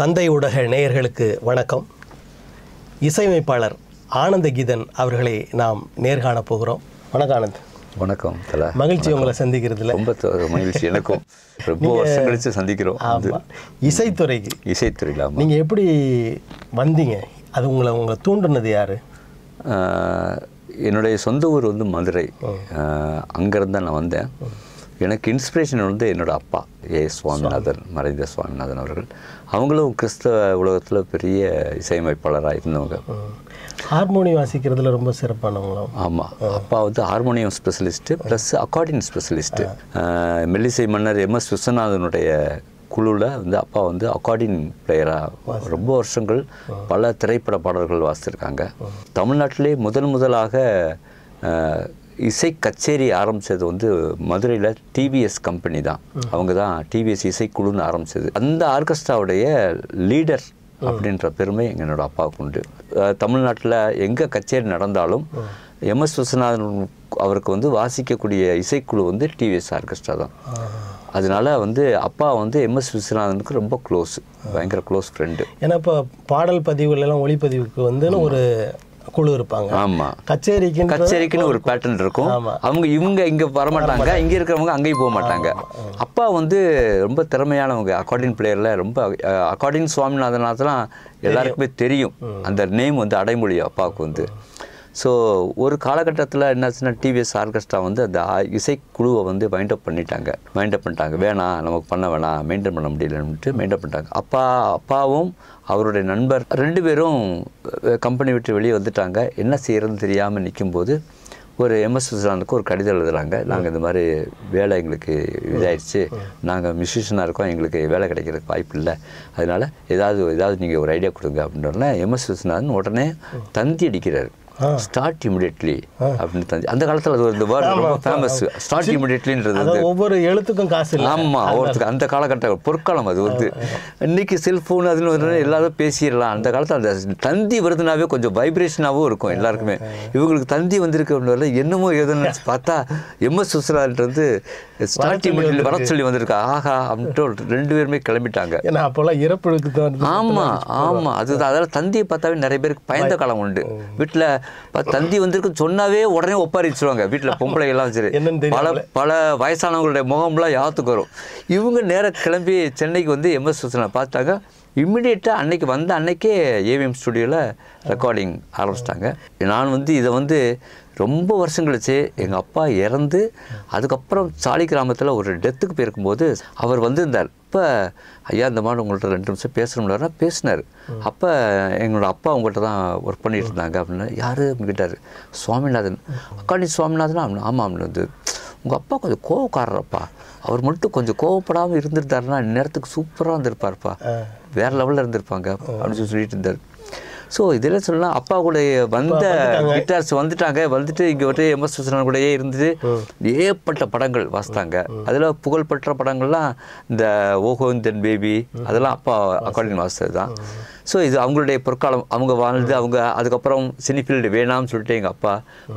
தந்தை ஊடக நேயர்களுக்கு வணக்கம் இசையமைப்பாளர் ஆனந்த கீதன் அவர்களை நாம் நேர்காண போகிறோம் வணக்கம் ஆனந்த் வணக்கம் தலா மகிழ்ச்சி உங்களை சந்திக்கிறதுல ரொம்ப மகிழ்ச்சி எனக்கும் ரொம்ப வருஷம் கழிச்சு சந்திக்கிறோம் இசைத்துறைக்கு இசைத்துறையில் நீங்கள் எப்படி வந்தீங்க அது உங்களை உங்களை தூண்டுனது யார் என்னுடைய சொந்த ஊர் வந்து மதுரை அங்கேருந்து தான் நான் வந்தேன் எனக்கு இன்ஸ்பிரேஷன் வந்து என்னோடய அப்பா ஏ சுவாமிநாதன் மறைந்த சுவாமிநாதன் அவர்கள் அவங்களும் கிறிஸ்தவ உலகத்தில் பெரிய இசையமைப்பாளராக இருந்தவங்க ஹார்மோனியம் வாசிக்கிறதுல ரொம்ப சிறப்பானவங்களும் ஆமாம் அப்பா வந்து harmonium specialist plus accordion specialist மெல்லிசை மன்னர் எம் எஸ் விஸ்வநாதனுடைய குழுவில் வந்து அப்பா வந்து அக்கார்டின் பிளேயராக ரொம்ப வருஷங்கள் பல திரைப்பட பாடல்கள் வாசித்திருக்காங்க தமிழ்நாட்டிலே முதன் முதலாக இசை கச்சேரி ஆரம்பித்தது வந்து மதுரையில் டிவிஎஸ் கம்பெனி தான் அவங்க தான் டிவிஎஸ் இசைக்குழுன்னு ஆரம்பித்தது அந்த ஆர்கெஸ்ட்ராவுடைய லீடர் அப்படின்ற பெருமை எங்களோட அப்பாவுக்கு உண்டு தமிழ்நாட்டில் எங்கே கச்சேரி நடந்தாலும் எம் எஸ் விஸ்வநாதன் அவருக்கு வந்து வாசிக்கக்கூடிய இசைக்குழு வந்து டிவிஎஸ் ஆர்கெஸ்ட்ரா தான் அதனால வந்து அப்பா வந்து எம்எஸ் விஸ்வநாதனுக்கு ரொம்ப க்ளோஸ் பயங்கர க்ளோஸ் ஃப்ரெண்டு ஏன்னா இப்போ பாடல் எல்லாம் ஒளிப்பதிவுக்கு வந்து ஒரு குழு இருப்பாங்க ஆமா கச்சேரிக்கு கச்சேரிக்குன்னு ஒரு பேட்டர்ன் இருக்கும் அவங்க இவங்க இங்க வரமாட்டாங்க இங்க இருக்கிறவங்க அங்கேயும் போக மாட்டாங்க அப்பா வந்து ரொம்ப திறமையானவங்க அக்கார்டின் பிளேயர்ல ரொம்ப அக்கார்டின் சுவாமிநாதனாத்தான் எல்லாருக்குமே தெரியும் அந்த நேம் வந்து அடைமொழி அப்பாவுக்கு வந்து ஸோ ஒரு காலகட்டத்தில் என்னாச்சுன்னா டிவிஎஸ் ஆர்கெஸ்ட்ரா வந்து அந்த இசைக்குழுவை வந்து மைண்ட் அப் பண்ணிட்டாங்க மைண்ட் அப் பண்ணிட்டாங்க வேணாம் நமக்கு பண்ண வேணாம் மெயின்டைன் பண்ண முடியலன்னுட்டு மெயின்டைன் பண்ணிட்டாங்க அப்பா அப்பாவும் அவருடைய நண்பர் ரெண்டு பேரும் கம்பெனி விட்டு வெளியே வந்துட்டாங்க என்ன செய்கிறதுன்னு தெரியாமல் நிற்கும்போது ஒரு எம்எஸ் விஸ்வநாதனுக்கு ஒரு கடிதம் எழுதுகிறாங்க நாங்கள் இந்த மாதிரி வேலை எங்களுக்கு இதாகிடுச்சு நாங்கள் மிஷிஷனாக இருக்கோம் எங்களுக்கு வேலை கிடைக்கிறதுக்கு வாய்ப்பு இல்லை அதனால் ஏதாவது ஏதாவது நீங்கள் ஒரு ஐடியா கொடுங்க அப்படின்னோடனே எம்எஸ் விஸ்வநாதன் உடனே தந்தி அடிக்கிறார் ஸ்டார்ட் இமிடியட்லி அப்படின்னு தந்து அந்த காலத்தில் அது இந்த வேர்டு ரொம்ப ஃபேமஸ் ஸ்டார்ட் இமிடியட்லின்றது வந்து ஒவ்வொரு எழுத்துக்கும் காசு ஆமாம் ஒவ்வொருத்துக்கு அந்த காலகட்டம் பொற்காலம் அது வந்து இன்னைக்கு செல்ஃபோன் அதுன்னு வந்து எல்லாரும் பேசிடலாம் அந்த காலத்தில் அந்த தந்தி வருதுனாவே கொஞ்சம் வைப்ரேஷனாகவும் இருக்கும் எல்லாருக்குமே இவங்களுக்கு தந்தி வந்திருக்கிறதுனால என்னமோ ஏதோன்னு பார்த்தா எம்எஸ் சுசலான்றது ஸ்டார்ட் இமிடியட்லி வர சொல்லி வந்திருக்கா ஆஹா அப்படின்ட்டு ரெண்டு பேருமே கிளம்பிட்டாங்க ஏன்னா அப்போல்லாம் இறப்புழுக்கு தான் ஆமாம் ஆமாம் அது அதாவது தந்தியை பார்த்தாவே நிறைய பேருக்கு பயந்த காலம் உண்டு வீட்டில் தந்தி வந்திருக்குன்னு சொன்னாவே உடனே ஒப்பாரிச்சிருவாங்க வீட்டில் பொம்பளை எல்லாம் சரி பல பல வயசானவங்களுடைய முகம்லாம் யாத்துக்கு வரும் இவங்க நேராக கிளம்பி சென்னைக்கு வந்து எம்எஸ் சுசனை பார்த்தாங்க இம்மிடியட்டாக அன்னைக்கு வந்த அன்னைக்கே ஏவிஎம் ஸ்டுடியோவில் ரெக்கார்டிங் ஆரம்பிச்சிட்டாங்க நான் வந்து இதை வந்து ரொம்ப வருஷம் கழிச்சு எங்கள் அப்பா இறந்து அதுக்கப்புறம் சாலி கிராமத்தில் ஒரு டெத்துக்கு போயிருக்கும்போது அவர் வந்திருந்தார் அப்போ ஐயா இந்த மாதிரி உங்கள்கிட்ட ரெண்டு நிமிஷம் பேசணும்னா பேசினார் அப்போ எங்களோட அப்பா உங்கள்கிட்ட தான் ஒர்க் பண்ணிட்டு இருந்தாங்க அப்படின்னு யார் கேட்டார் சுவாமிநாதன் அக்கா நீ சுவாமிநாதன் அப்படின்னு ஆமாம் அப்படின்னு வந்து உங்கள் அப்பா கொஞ்சம் கோவக்காரப்பா அவர் மட்டும் கொஞ்சம் கோவப்படாமல் இருந்திருந்தாருன்னா நேரத்துக்கு சூப்பராக இருந்திருப்பார்ப்பா வேறு லெவலில் இருந்திருப்பாங்க அப்படின்னு சொல்லி சொல்லிட்டு இருந்தார் ஸோ இதில் சொல்லலாம் அப்பா கூட வந்த கிட்டார்ஸ் வந்துட்டாங்க வந்துட்டு இங்கே எம் எம்எஸ் விஸ்வநாத் கூடயே இருந்துட்டு ஏற்பட்ட படங்கள் வாசித்தாங்க அதில் புகழ்பெற்ற படங்கள்லாம் இந்த ஓஹோ தென் பேபி அதெல்லாம் அப்பா அக்கார்டின் வாசித்தது தான் ஸோ இது அவங்களுடைய பொற்காலம் அவங்க வாழ்ந்து அவங்க அதுக்கப்புறம் சினிஃபீல்டு வேணாம்னு சொல்லிட்டு எங்கள் அப்பா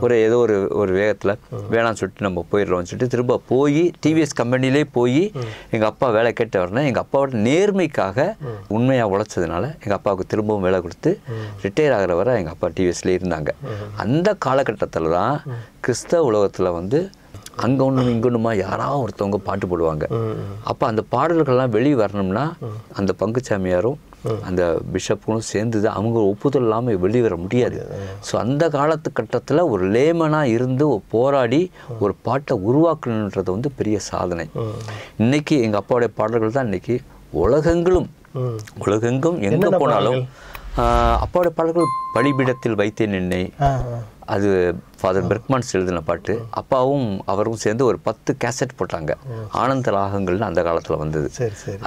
ஒரு ஏதோ ஒரு ஒரு வேகத்தில் வேணாம்னு சொல்லிட்டு நம்ம போயிடுறோம்னு சொல்லிட்டு திரும்ப போய் டிவிஎஸ் கம்பெனிலே போய் எங்கள் அப்பா வேலை கேட்ட வரணும் எங்கள் அப்பாவோட நேர்மைக்காக உண்மையாக உழைச்சதுனால எங்கள் அப்பாவுக்கு திரும்பவும் வேலை கொடுத்து ரிட்டையர் ஆகிற வரை எங்கள் அப்பா டிவிஎஸ்லேயே இருந்தாங்க அந்த காலகட்டத்தில் தான் கிறிஸ்தவ உலகத்தில் வந்து அங்கே ஒன்றும் ஒன்றுமா யாராவது ஒருத்தவங்க பாட்டு போடுவாங்க அப்போ அந்த பாடல்கள்லாம் வெளியே வரணும்னா அந்த பங்குச்சாமியாரும் அந்த பிஷப்பும் சேர்ந்து தான் அவங்க ஒப்புதல் இல்லாமல் வெளிவர முடியாது ஸோ அந்த காலத்து கட்டத்தில் ஒரு லேமனாக இருந்து போராடி ஒரு பாட்டை உருவாக்கணுன்றது வந்து பெரிய சாதனை இன்னைக்கு எங்கள் அப்பாவுடைய பாடல்கள் தான் இன்னைக்கு உலகங்களும் உலகெங்கும் எங்கே போனாலும் அப்பாவுடைய பாடல்கள் பலிபீடத்தில் வைத்தேன் என்னை அது ஃபாதர் பெர்க்மான்ஸ் எழுதின பாட்டு அப்பாவும் அவரும் சேர்ந்து ஒரு பத்து கேசட் போட்டாங்க ஆனந்த ராகங்கள்னு அந்த காலத்தில் வந்தது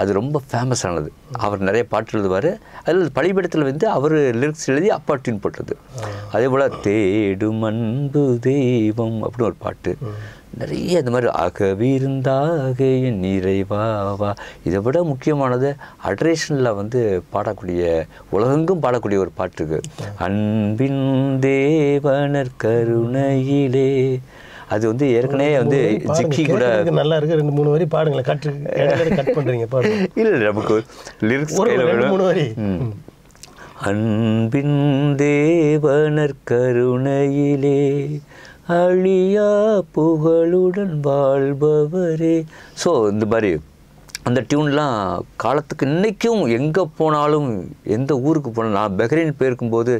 அது ரொம்ப ஃபேமஸ் ஆனது அவர் நிறைய பாட்டு எழுதுவார் அதில் பழிபடத்தில் வந்து அவர் லிரிக்ஸ் எழுதி அப்பா டியூன் போட்டது அதே போல் தேடு அன்பு தெய்வம் அப்படின்னு ஒரு பாட்டு நிறைய இந்த மாதிரி ஆகவே இருந்தாக என் நிறைவாவா இதை விட முக்கியமானது அட்ரேஷனில் வந்து பாடக்கூடிய உலகெங்கும் பாடக்கூடிய ஒரு பாட்டு இருக்கு அன்பின் தேவனர் கருணையிலே அது வந்து ஏற்கனவே வந்து ஜிக்கி கூட நல்லா இருக்கு ரெண்டு மூணு வரி பாடுங்களை கட் கட் பண்ணுறீங்க பாருங்க இல்லை நமக்கு லிரிக்ஸ் மூணு வரி அன்பின் தேவனர் கருணையிலே அழியா புகழுடன் வாழ்பவரே ஸோ இந்த மாதிரி அந்த டியூன்லாம் காலத்துக்கு இன்றைக்கும் எங்கே போனாலும் எந்த ஊருக்கு போனாலும் நான் பெஹ்ரைன் போயிருக்கும்போது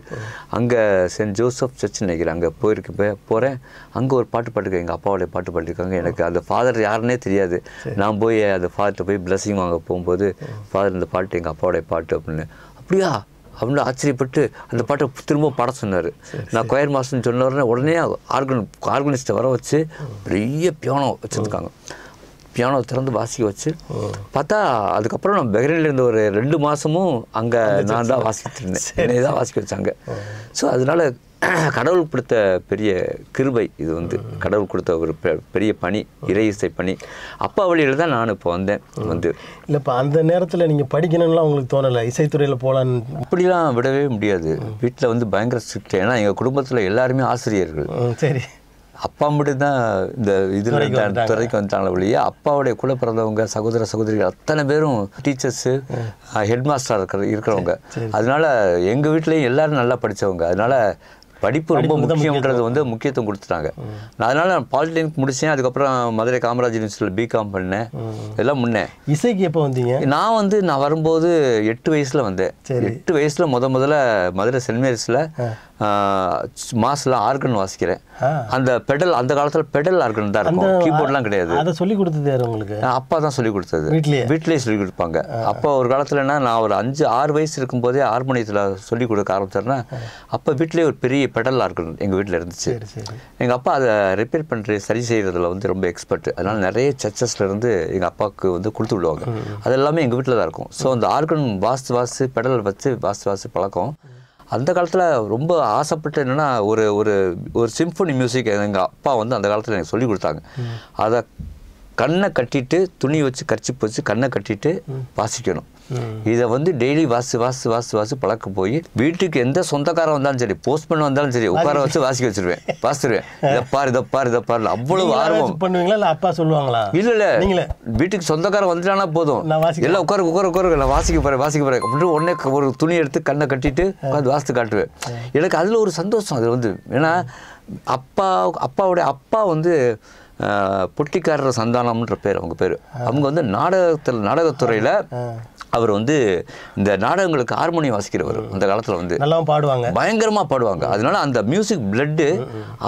அங்கே சென்ட் ஜோசப் சர்ச் நினைக்கிறேன் அங்கே போயிருக்கு போகிறேன் அங்கே ஒரு பாட்டு பாட்டுருக்கேன் எங்கள் அப்பாவோடைய பாட்டு பாட்டுருக்காங்க எனக்கு அந்த ஃபாதர் யாருன்னே தெரியாது நான் போய் அந்த ஃபாதர்கிட்ட போய் பிளஸ்ஸிங் வாங்க போகும்போது ஃபாதர் இந்த பாட்டு எங்கள் அப்பாவோடைய பாட்டு அப்படின்னு அப்படியா அப்படின்னு ஆச்சரியப்பட்டு அந்த பாட்டை திரும்ப பாட சொன்னார் நான் கொயர் மாஸ்டர்னு சொன்ன உடனே ஆர்கன் ஆர்கனிஸ்ட்டை வர வச்சு பெரிய பியானோ வச்சுருக்காங்க பியானோ திறந்து வாசிக்க வச்சு பார்த்தா அதுக்கப்புறம் நான் பெஹ்ரைனில் இருந்த ஒரு ரெண்டு மாதமும் அங்கே நான் தான் வாசிக்கிட்டு இருந்தேன் என்னை தான் வாசிக்க வச்சாங்க ஸோ அதனால் கடவுள் கொடுத்த பெரிய கிருபை இது வந்து கடவுள் கொடுத்த ஒரு பெரிய பணி இறை இசை பணி அப்பா வழியில் தான் நான் இப்போ வந்தேன் வந்து இல்லைப்பா அந்த நேரத்தில் நீங்கள் படிக்கணும்லாம் உங்களுக்கு தோணலை இசைத்துறையில் போகலான்னு இப்படிலாம் விடவே முடியாது வீட்டில் வந்து பயங்கர ஸ்ட்ரிக்ட் ஏன்னா எங்கள் குடும்பத்தில் எல்லாருமே ஆசிரியர்கள் சரி அப்பா மட்டும்தான் இந்த இதில் துறைக்கு வந்தாங்களே ஒழிய அப்பாவுடைய கூட பிறந்தவங்க சகோதர சகோதரிகள் அத்தனை பேரும் டீச்சர்ஸு ஹெட் மாஸ்டர் இருக்கிற இருக்கிறவங்க அதனால எங்கள் வீட்லேயும் எல்லோரும் நல்லா படித்தவங்க அதனால் படிப்பு ரொம்ப முக்கியம்ன்றது வந்து முக்கியத்துவம் கொடுத்துட்டாங்க நான் அதனால நான் பாலிடெக்னிக் முடிச்சேன் அதுக்கப்புறம் மதுரை காமராஜ் யூனிவர்சிட்டியில் பிகாம் பண்ணேன் எல்லாம் முன்னே இசைக்கு எப்போ வந்தீங்க நான் வந்து நான் வரும்போது எட்டு வயசில் வந்தேன் எட்டு வயசில் முத முதல்ல மதுரை சென்ட் மேரிஸில் மாஸில் ஆர்கன் வாசிக்கிறேன் அந்த பெடல் அந்த காலத்தில் பெடல் ஆர்கன் தான் இருக்கும் கீபோர்ட்லாம் கிடையாது அதை சொல்லி கொடுத்தது யார் உங்களுக்கு அப்பா தான் சொல்லி கொடுத்தது வீட்லேயே வீட்லேயே சொல்லி கொடுப்பாங்க அப்போ ஒரு காலத்துலன்னா நான் ஒரு அஞ்சு ஆறு வயசு இருக்கும்போதே ஹார்மோனியத்தில் சொல்லி கொடுக்க ஆரம்பித்தாருன்னா அப்போ வீட்லேயே ஒரு பெரிய பெடல் ஆர்கன் எங்கள் வீட்டில் இருந்துச்சு எங்கள் அப்பா அதை ரிப்பேர் பண்ணுற சரி செய்கிறதுல வந்து ரொம்ப எக்ஸ்பர்ட் அதனால் நிறைய சர்ச்சஸ்லேருந்து எங்கள் அப்பாவுக்கு வந்து கொடுத்து விடுவாங்க அது எல்லாமே எங்கள் வீட்டில் தான் இருக்கும் ஸோ அந்த ஆர்கன் வாஸ்து வாசு பெடல் வச்சு வாஸ்து வாசு பழக்கம் அந்த காலத்தில் ரொம்ப ஆசைப்பட்டு என்னென்னா ஒரு ஒரு ஒரு சிம்ஃபனி மியூசிக் எங்கள் அப்பா வந்து அந்த காலத்தில் எனக்கு சொல்லி கொடுத்தாங்க அதை கண்ணை கட்டிட்டு துணி வச்சு கரிச்சி வச்சு கண்ணை கட்டிட்டு வாசிக்கணும் இதை வந்து டெய்லி வாசி வாசி வாசி வாசி பழக்க போய் வீட்டுக்கு எந்த சொந்தக்காரன் வந்தாலும் சரி போஸ்ட் பண்ண வந்தாலும் சரி உட்கார வச்சு வாசிக்க வச்சிருவேன் வாசிடுவேன் இதை பாரு இதை பாரு இதை பாரு அவ்வளவு ஆர்வம் பண்ணுவீங்களா இல்ல அப்பா சொல்லுவாங்களா இல்லை இல்லை வீட்டுக்கு சொந்தக்காரன் வந்துட்டானா போதும் எல்லாம் உட்கார உட்கார உட்கார நான் வாசிக்க போறேன் வாசிக்க போறேன் அப்படின்னு உடனே ஒரு துணி எடுத்து கண்ணை கட்டிட்டு உட்காந்து வாசித்து காட்டுவேன் எனக்கு அதில் ஒரு சந்தோஷம் அது வந்து ஏன்னா அப்பா அப்பாவுடைய அப்பா வந்து பொட்டிக்காரர் சந்தானம்ன்ற பேர் அவங்க பேர் அவங்க வந்து நாடகத்தில் நாடகத்துறையில் அவர் வந்து இந்த நாடகங்களுக்கு ஹார்மோனியம் வாசிக்கிறவர் அந்த காலத்தில் வந்து நல்லா பாடுவாங்க பயங்கரமாக பாடுவாங்க அதனால அந்த மியூசிக் பிளட்டு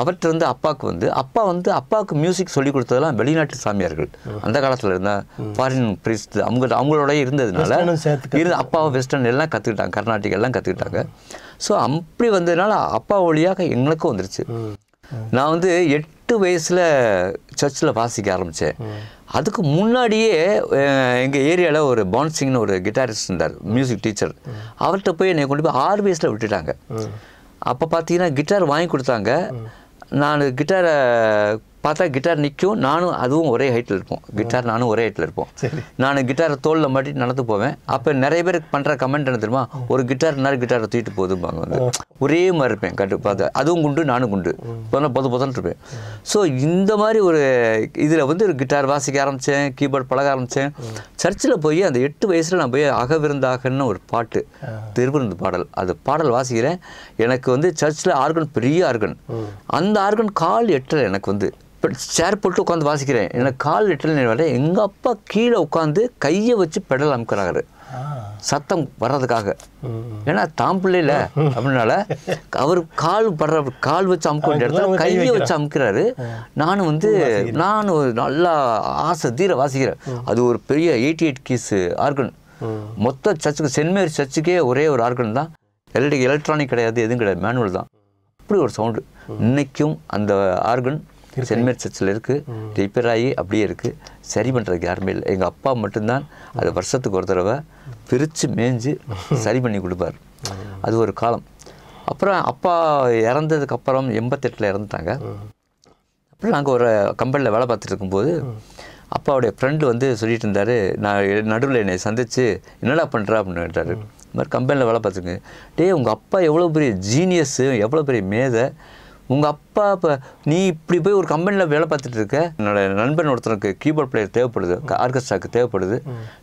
அவர்கிட்ட வந்து அப்பாவுக்கு வந்து அப்பா வந்து அப்பாவுக்கு மியூசிக் சொல்லி கொடுத்ததெல்லாம் வெளிநாட்டு சாமியார்கள் அந்த காலத்தில் இருந்தால் ஃபாரின் பிரீஸ்ட் அவங்க அவங்களோட இருந்ததுனால இருந்து அப்பாவை வெஸ்டர்ன் எல்லாம் கற்றுக்கிட்டாங்க கர்நாடிக் எல்லாம் கற்றுக்கிட்டாங்க ஸோ அப்படி வந்ததுனால அப்பா வழியாக எங்களுக்கும் வந்துருச்சு நான் வந்து எட்டு எட்டு வயசில் சர்ச்சில் வாசிக்க ஆரம்பித்தேன் அதுக்கு முன்னாடியே எங்கள் ஏரியாவில் ஒரு பான்சிங்னு ஒரு கிட்டாரிஸ்ட் இருந்தார் மியூசிக் டீச்சர் அவர்கிட்ட போய் என்னை கொண்டு போய் ஆறு வயசில் விட்டுட்டாங்க அப்போ பார்த்தீங்கன்னா கிட்டார் வாங்கி கொடுத்தாங்க நான் கிட்டாரை பார்த்தா கிட்டார் நிற்கும் நானும் அதுவும் ஒரே ஹைட்டில் இருப்போம் கிட்டார் நானும் ஒரே ஹைட்டில் இருப்போம் நான் கிட்டாரை தோளில் மாட்டி நடந்து போவேன் அப்போ நிறைய பேர் பண்ணுற கமெண்ட் என்ன தெரியுமா ஒரு கிட்டார் நேரம் கிட்டாரை தூக்கிட்டு போதும்பாங்க வந்து ஒரே மாதிரி இருப்பேன் கட்டு பார்த்து அதுவும் குண்டு நானும் குண்டு போனால் பொது பொதுன்னு இருப்பேன் ஸோ இந்த மாதிரி ஒரு இதில் வந்து ஒரு கிட்டார் வாசிக்க ஆரம்பித்தேன் கீபோர்டு பழக ஆரம்பித்தேன் சர்ச்சில் போய் அந்த எட்டு வயசில் நான் போய் அகவிருந்தாகன்னு ஒரு பாட்டு திருவிருந்து பாடல் அது பாடல் வாசிக்கிறேன் எனக்கு வந்து சர்ச்சில் ஆர்கன் பெரிய ஆர்கன் அந்த ஆர்கன் கால் எட்டலை எனக்கு வந்து இப்போ சேர் போட்டு உட்காந்து வாசிக்கிறேன் எனக்கு கால் லிட்டல் வரேன் எங்கள் அப்பா கீழே உட்காந்து கையை வச்சு பெடல் அமுக்கிறாரு சத்தம் வர்றதுக்காக ஏன்னா தாம் பிள்ளையில அப்படின்னால அவர் கால் படுற கால் வச்சு அமுக்க வேண்டிய இடத்துல கையை வச்சு அமுக்கிறாரு நானும் வந்து நான் ஒரு நல்லா ஆசை தீர வாசிக்கிறேன் அது ஒரு பெரிய எயிட்டி எயிட் கீஸ் ஆர்கன் மொத்த சர்ச்சுக்கு சென்மேரி சர்ச்சுக்கே ஒரே ஒரு ஆர்கன் தான் எல்டி எலக்ட்ரானிக் கிடையாது எதுவும் கிடையாது மேனுவல் தான் அப்படி ஒரு சவுண்டு இன்றைக்கும் அந்த ஆர்கன் சென்மேட் சர்ச்சில் இருக்குது ரிப்பேர் ஆகி அப்படியே இருக்குது சரி பண்ணுறதுக்கு யாருமே இல்லை எங்கள் அப்பா மட்டும்தான் அது வருஷத்துக்கு ஒரு தடவை பிரித்து மேய்ஞ்சு சரி பண்ணி கொடுப்பார் அது ஒரு காலம் அப்புறம் அப்பா இறந்ததுக்கப்புறம் எண்பத்தெட்டில் இறந்துட்டாங்க அப்புறம் நாங்கள் ஒரு கம்பெனியில் வேலை பார்த்துட்டு இருக்கும்போது அப்பாவுடைய ஃப்ரெண்டு வந்து சொல்லிட்டு இருந்தார் நான் நடுவில் என்னை சந்தித்து என்னடா பண்ணுறா அப்படின்னு இந்த மாதிரி கம்பெனியில் வேலை பார்த்துருக்கேன் டே உங்கள் அப்பா எவ்வளோ பெரிய ஜீனியஸு எவ்வளோ பெரிய மேதை உங்கள் அப்பா இப்போ நீ இப்படி போய் ஒரு கம்பெனியில் வேலை பார்த்துட்டு இருக்க என்னோட நண்பன் ஒருத்தனுக்கு கீபோர்ட் பிளேயர் தேவைப்படுது ஆர்கெஸ்ட்ராவுக்கு தேவைப்படுது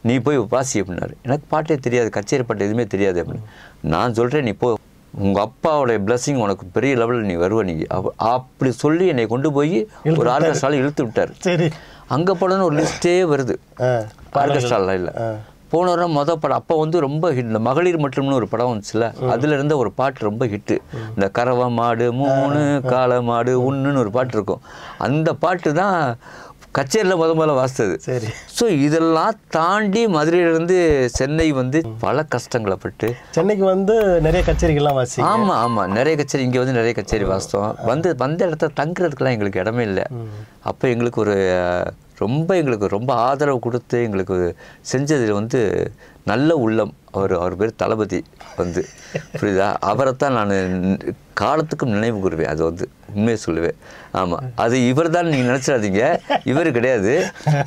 நீ போய் வாசி அப்படின்னாரு எனக்கு பாட்டே தெரியாது கச்சேரி பாட்டு எதுவுமே தெரியாது அப்படின்னு நான் சொல்கிறேன் நீ போ உங்கள் அப்பாவோடைய பிளஸ்ஸிங் உனக்கு பெரிய லெவலில் நீ வருவ நீ அப்படி சொல்லி என்னை கொண்டு போய் ஒரு ஆர்கெஸ்ட்ராவில் இழுத்து விட்டார் சரி அங்கே போலன்னு ஒரு லிஸ்ட்டே வருது ஆர்கெஸ்ட்ராலாம் இல்லை போன வாரம் மொதல் படம் அப்போ வந்து ரொம்ப ஹிட் இந்த மகளிர் மட்டும்னு ஒரு படம் வந்துச்சுல அதில் இருந்த ஒரு பாட்டு ரொம்ப ஹிட்டு இந்த கரவ மாடு மூணு காளை மாடு ஒன்றுன்னு ஒரு பாட்டு இருக்கும் அந்த பாட்டு தான் கச்சேரியில் முத முதல்ல வாசித்தது சரி ஸோ இதெல்லாம் தாண்டி மதுரையிலேருந்து சென்னை வந்து பல கஷ்டங்களை பட்டு சென்னைக்கு வந்து நிறைய கச்சேரிகள்லாம் வாசி ஆமாம் ஆமாம் நிறைய கச்சேரி இங்கே வந்து நிறைய கச்சேரி வாசித்தோம் வந்து வந்த இடத்துல தங்குறதுக்கெல்லாம் எங்களுக்கு இடமே இல்லை அப்போ எங்களுக்கு ஒரு ரொம்ப எங்களுக்கு ரொம்ப ஆதரவு கொடுத்து எங்களுக்கு செஞ்சதில் வந்து நல்ல உள்ளம் அவர் அவர் பேர் தளபதி வந்து புரியுதா அவரை தான் நான் காலத்துக்கும் நினைவு கூறுவேன் அது வந்து உண்மையை சொல்லுவேன் ஆமாம் அது இவர் தான் நீங்கள் நினச்சிடாதீங்க இவர் கிடையாது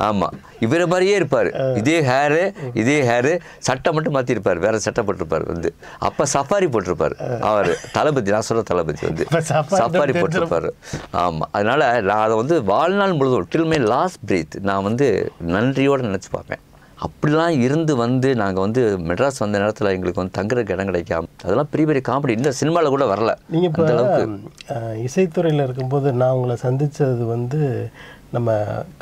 ஆமாம் இவரை மாதிரியே இருப்பார் இதே ஹேரு இதே ஹேரு சட்டை மட்டும் மாற்றிருப்பார் வேறு சட்டை போட்டிருப்பார் வந்து அப்போ சஃபாரி போட்டிருப்பார் அவர் தளபதி நான் சொல்கிற தளபதி வந்து சஃபாரி போட்டிருப்பார் ஆமாம் அதனால் நான் அதை வந்து வாழ்நாள் முழுவதும் டில் மை லாஸ்ட் பிரீத் நான் வந்து நன்றியோடு நினச்சி பார்ப்பேன் அப்படிலாம் இருந்து வந்து நாங்கள் வந்து மெட்ராஸ் வந்த நேரத்தில் எங்களுக்கு வந்து தங்குறதுக்கு இடம் கிடைக்காம அதெல்லாம் பெரிய பெரிய காமெடி இந்த சினிமாவில் கூட வரல நீங்கள் இப்போ அளவுக்கு இசைத்துறையில் இருக்கும்போது நான் உங்களை சந்தித்தது வந்து நம்ம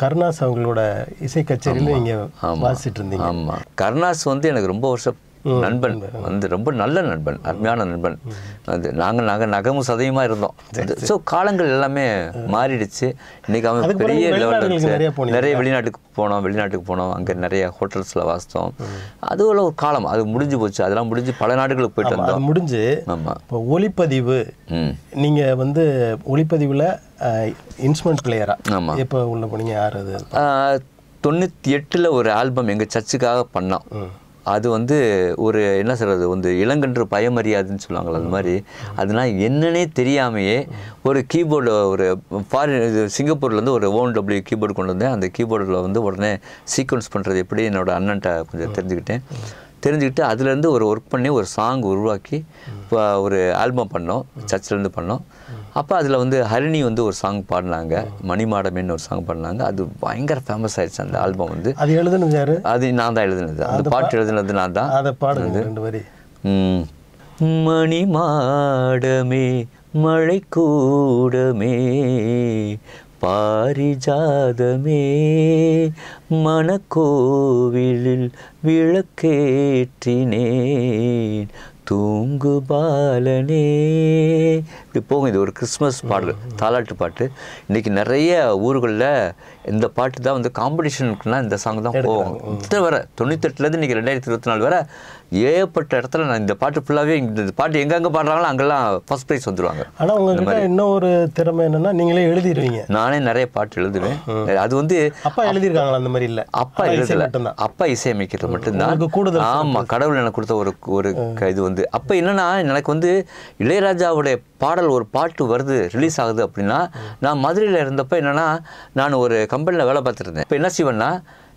கருணாஸ் அவங்களோட இசை கச்சேரியில் நீங்கள் வாசிட்டு இருந்தீங்க ஆமாம் கருணாஸ் வந்து எனக்கு ரொம்ப வருஷம் நண்பன் வந்து ரொம்ப நல்ல நண்பன் அருமையான நண்பன் அது நாங்கள் நாங்கள் நகமும் சதயமாக இருந்தோம் ஸோ காலங்கள் எல்லாமே மாறிடுச்சு இன்றைக்கி அவன் பெரிய லெவலில் நிறைய வெளிநாட்டுக்கு போனோம் வெளிநாட்டுக்கு போனோம் அங்கே நிறைய ஹோட்டல்ஸில் வாசித்தோம் அது ஒரு காலம் அது முடிஞ்சு போச்சு அதெல்லாம் முடிஞ்சு பல நாடுகளுக்கு போயிட்டு வந்தோம் முடிஞ்சு ஆமாம் இப்போ ஒளிப்பதிவு நீங்கள் வந்து ஒளிப்பதிவில் இன்ஸ்ட்ருமெண்ட் பிளேயராக ஆமாம் இப்போ உள்ள போனீங்க யார் அது தொண்ணூற்றி எட்டில் ஒரு ஆல்பம் எங்கள் சர்ச்சுக்காக பண்ணோம் அது வந்து ஒரு என்ன சொல்கிறது வந்து இளங்கன்று பயமரியாதுன்னு சொல்லுவாங்களே அந்த மாதிரி அதனால் என்னன்னே தெரியாமையே ஒரு கீபோர்டு ஒரு ஃபாரின் இது சிங்கப்பூர்லேருந்து ஒரு ஓன் டபிள்யூ கீபோர்டு கொண்டு வந்தேன் அந்த கீபோர்டில் வந்து உடனே சீக்வன்ஸ் பண்ணுறது எப்படி என்னோடய அண்ணன்ட்ட கொஞ்சம் தெரிஞ்சுக்கிட்டேன் தெரிஞ்சுக்கிட்டு அதுலேருந்து ஒரு ஒர்க் பண்ணி ஒரு சாங் உருவாக்கி ஒரு ஆல்பம் பண்ணோம் சர்ச்சிலேருந்து பண்ணோம் அப்போ அதில் வந்து ஹரிணி வந்து ஒரு சாங் பாடினாங்க மணிமாடமேன்னு ஒரு சாங் பாடினாங்க அது பயங்கர ஃபேமஸ் ஆயிடுச்சு அந்த ஆல்பம் வந்து அது எழுதுனது யாரு அது நான் தான் எழுதுனது அந்த பாட்டு எழுதுனது நான் தான் அதை பாடுனது ரெண்டு வரி மாடமே மழை கூடமே பாரிஜாதமே மனக்கோவிலில் விளக்கேற்றினேன் தூங்கு பாலனே இப்படி போங்க இது ஒரு கிறிஸ்மஸ் பாடல் தாலாட்டு பாட்டு இன்றைக்கி நிறைய ஊர்களில் இந்த பாட்டு தான் வந்து காம்படிஷனுக்குன்னா இந்த சாங் தான் போவோம் இத்தனை வர தொண்ணூத்தெட்டுலேருந்து இன்றைக்கி ரெண்டாயிரத்தி இருபத்தி நாலு வரை ஏகப்பட்ட இடத்துல நான் இந்த பாட்டு ஃபுல்லாகவே இந்த பாட்டு எங்கெங்கே பாடுறாங்களோ அங்கெல்லாம் ஃபஸ்ட் ப்ரைஸ் வந்துடுவாங்க ஆனால் உங்ககிட்ட இன்னும் ஒரு திறமை என்னென்னா நீங்களே எழுதிடுவீங்க நானே நிறைய பாட்டு எழுதுவேன் அது வந்து அப்பா எழுதியிருக்காங்களா அந்த மாதிரி இல்லை அப்பா எழுதல அப்பா இசையமைக்கிறது மட்டும்தான் கூடுதல் ஆமாம் கடவுள் எனக்கு கொடுத்த ஒரு ஒரு இது வந்து அப்போ என்னென்னா எனக்கு வந்து இளையராஜாவுடைய பாடல் ஒரு பாட்டு வருது ரிலீஸ் ஆகுது அப்படின்னா நான் மதுரையில் இருந்தப்போ என்னென்னா நான் ஒரு கம்பெனியில் வேலை பார்த்துருந்தேன் இப்போ என்ன செய்வேன்னா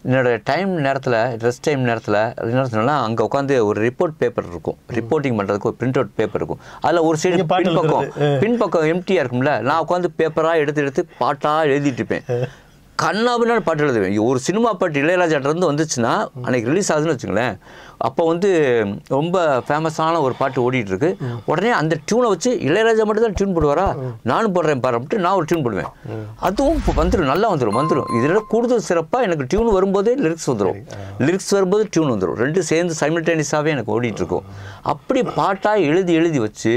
என்னோடய டைம் நேரத்தில் ரெஸ்ட் டைம் நேரத்தில் என்ன சொன்னால் அங்கே உட்காந்து ஒரு ரிப்போர்ட் பேப்பர் இருக்கும் ரிப்போர்ட்டிங் பண்ணுறதுக்கு ஒரு பிரிண்ட் அவுட் பேப்பர் இருக்கும் அதில் ஒரு சைடு பின்பக்கம் பின்பக்கம் எம்டியாக இருக்கும்ல நான் உட்காந்து பேப்பராக எடுத்து எடுத்து பாட்டாக எழுதிட்டு இருப்பேன் கண்ணாபின்னு பாட்டு எழுதுவேன் ஒரு சினிமா பாட்டு இளையராஜாட்டிருந்து வந்துச்சுன்னா அன்றைக்கி ரிலீஸ் ஆகுதுன்னு வச்சுங்களேன் அப்போ வந்து ரொம்ப ஃபேமஸான ஒரு பாட்டு ஓடிட்டுருக்கு உடனே அந்த டியூனை வச்சு இளையராஜா மட்டும் தான் டியூன் போடுவாரா நானும் போடுறேன் பாருட்டு நான் ஒரு டியூன் போடுவேன் அதுவும் இப்போ வந்துடும் நல்லா வந்துடும் வந்துடும் இதில் கூடுதல் சிறப்பாக எனக்கு டியூன் வரும்போதே லிரிக்ஸ் வந்துடும் லிரிக்ஸ் வரும்போது டியூன் வந்துடும் ரெண்டும் சேர்ந்து சைமில்டேனியஸாகவே எனக்கு ஓடிட்டுருக்கும் அப்படி பாட்டாக எழுதி எழுதி வச்சு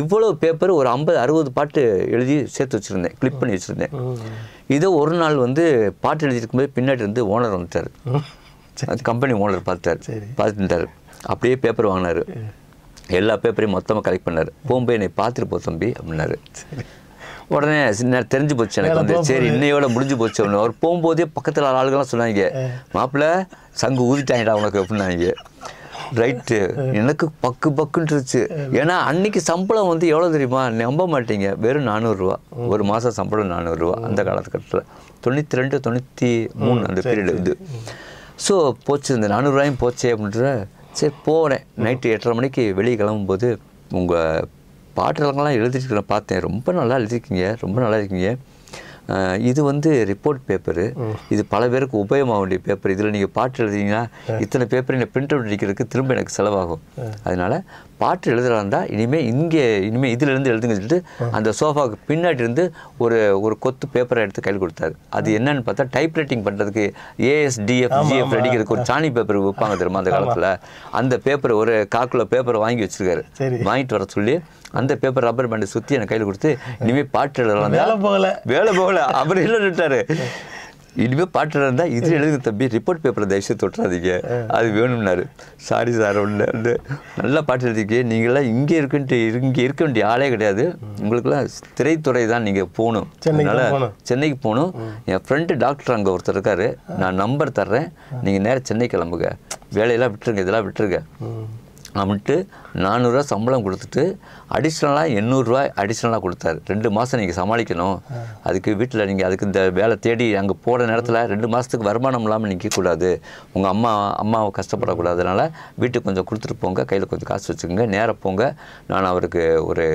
இவ்வளோ பேப்பர் ஒரு ஐம்பது அறுபது பாட்டு எழுதி சேர்த்து வச்சுருந்தேன் கிளிப் பண்ணி வச்சுருந்தேன் இதோ ஒரு நாள் வந்து பாட்டு இருக்கும்போது பின்னாடி இருந்து ஓனர் வந்துட்டார் அது கம்பெனி ஓனர் பார்த்தார் பார்த்துட்டார் அப்படியே பேப்பர் வாங்கினார் எல்லா பேப்பரையும் மொத்தமாக கலெக்ட் பண்ணார் போகும்போது என்னை பார்த்துட்டு போ தம்பி அப்படின்னாரு உடனே சின்ன தெரிஞ்சு போச்சு எனக்கு வந்து சரி இன்னையோட முடிஞ்சு போச்சு அப்படின்னு அவர் போகும்போதே பக்கத்தில் ஆளுங்கெல்லாம் சொன்னாங்க மாப்பிள்ள சங்கு ஊதிட்டாங்கடா உனக்கு அப்படின்னாங்க ரைட்டு எனக்கு பக்கு பக்குன்றுச்சு ஏன்னா அன்னைக்கு சம்பளம் வந்து எவ்வளோ தெரியுமா நம்ப மாட்டீங்க வெறும் நானூறுரூவா ஒரு மாதம் சம்பளம் நானூறுரூவா அந்த காலத்துக்கட்டத்தில் தொண்ணூற்றி ரெண்டு தொண்ணூற்றி மூணு அந்த பீரியட் இது ஸோ போச்சு இந்த நானூறுரூவாயும் போச்சு அப்படின்ற சரி போனேன் நைட்டு எட்டரை மணிக்கு வெளியே கிளம்பும்போது உங்கள் பாட்டுலங்கள்லாம் எழுதிட்டுருக்கிறேன் பார்த்தேன் ரொம்ப நல்லா எழுதிருக்கீங்க ரொம்ப நல்லா இருக்கீங்க இது வந்து ரிப்போர்ட் பேப்பரு இது பல பேருக்கு உபயோகமாக வேண்டிய பேப்பர் இதில் நீங்கள் பாட்டு எழுதிங்கன்னா இத்தனை பேப்பர் என்னை பிரிண்ட் அவுட் அடிக்கிறதுக்கு திரும்ப எனக்கு செலவாகும் அதனால் பாட்டு எழுதுறதா இனிமேல் இங்கே இனிமேல் இதிலிருந்து எழுதுங்க சொல்லிட்டு அந்த சோஃபாவுக்கு பின்னாடி இருந்து ஒரு ஒரு கொத்து பேப்பரை எடுத்து கையில் கொடுத்தாரு அது என்னன்னு பார்த்தா டைப் ரைட்டிங் பண்ணுறதுக்கு ஏஎஸ்டிஎஃப் ஜிஎஃப் அடிக்கிறதுக்கு ஒரு சாணி பேப்பர் வைப்பாங்க தெரியுமா அந்த காலத்தில் அந்த பேப்பர் ஒரு காக்குள்ள பேப்பரை வாங்கி வச்சிருக்காரு வாங்கிட்டு வர சொல்லி அந்த பேப்பர் ரப்பர் பேண்டை சுற்றி எனக்கு கையில் கொடுத்து இனிமேல் பாட்டு எழுதலாம் வேலை போகலை வேலை போகலை அவர் இல்லை இனிமேல் பாட்டு இருந்தால் இது எழுதி தம்பி ரிப்போர்ட் பேப்பர் தயவுசு தொட்டுறாதீங்க அது வேணும்னாரு சாரி சார் ஒன்று நல்லா பாட்டு எழுதிக்க நீங்களாம் இங்கே இருக்குன்ட்டு இங்கே இருக்க வேண்டிய ஆளே கிடையாது உங்களுக்குலாம் திரைத்துறை தான் நீங்கள் போகணும் அதனால் சென்னைக்கு போகணும் என் ஃப்ரெண்டு டாக்டர் அங்கே ஒருத்தர் இருக்காரு நான் நம்பர் தர்றேன் நீங்கள் நேராக சென்னை கிளம்புங்க வேலையெல்லாம் விட்டுருங்க இதெல்லாம் விட்டுருங்க அப்படின்ட்டு நானூறுரூவா சம்பளம் கொடுத்துட்டு அடிஷ்னலாக எண்ணூறுரூவா அடிஷ்னலாக கொடுத்தாரு ரெண்டு மாதம் நீங்கள் சமாளிக்கணும் அதுக்கு வீட்டில் நீங்கள் அதுக்கு இந்த வேலை தேடி அங்கே போகிற நேரத்தில் ரெண்டு மாதத்துக்கு வருமானம் இல்லாமல் நிற்கக்கூடாது உங்கள் அம்மா அம்மாவை கஷ்டப்படக்கூடாது அதனால் வீட்டுக்கு கொஞ்சம் கொடுத்துட்டு போங்க கையில் கொஞ்சம் காசு வச்சுக்கோங்க நேராக போங்க நான் அவருக்கு ஒரு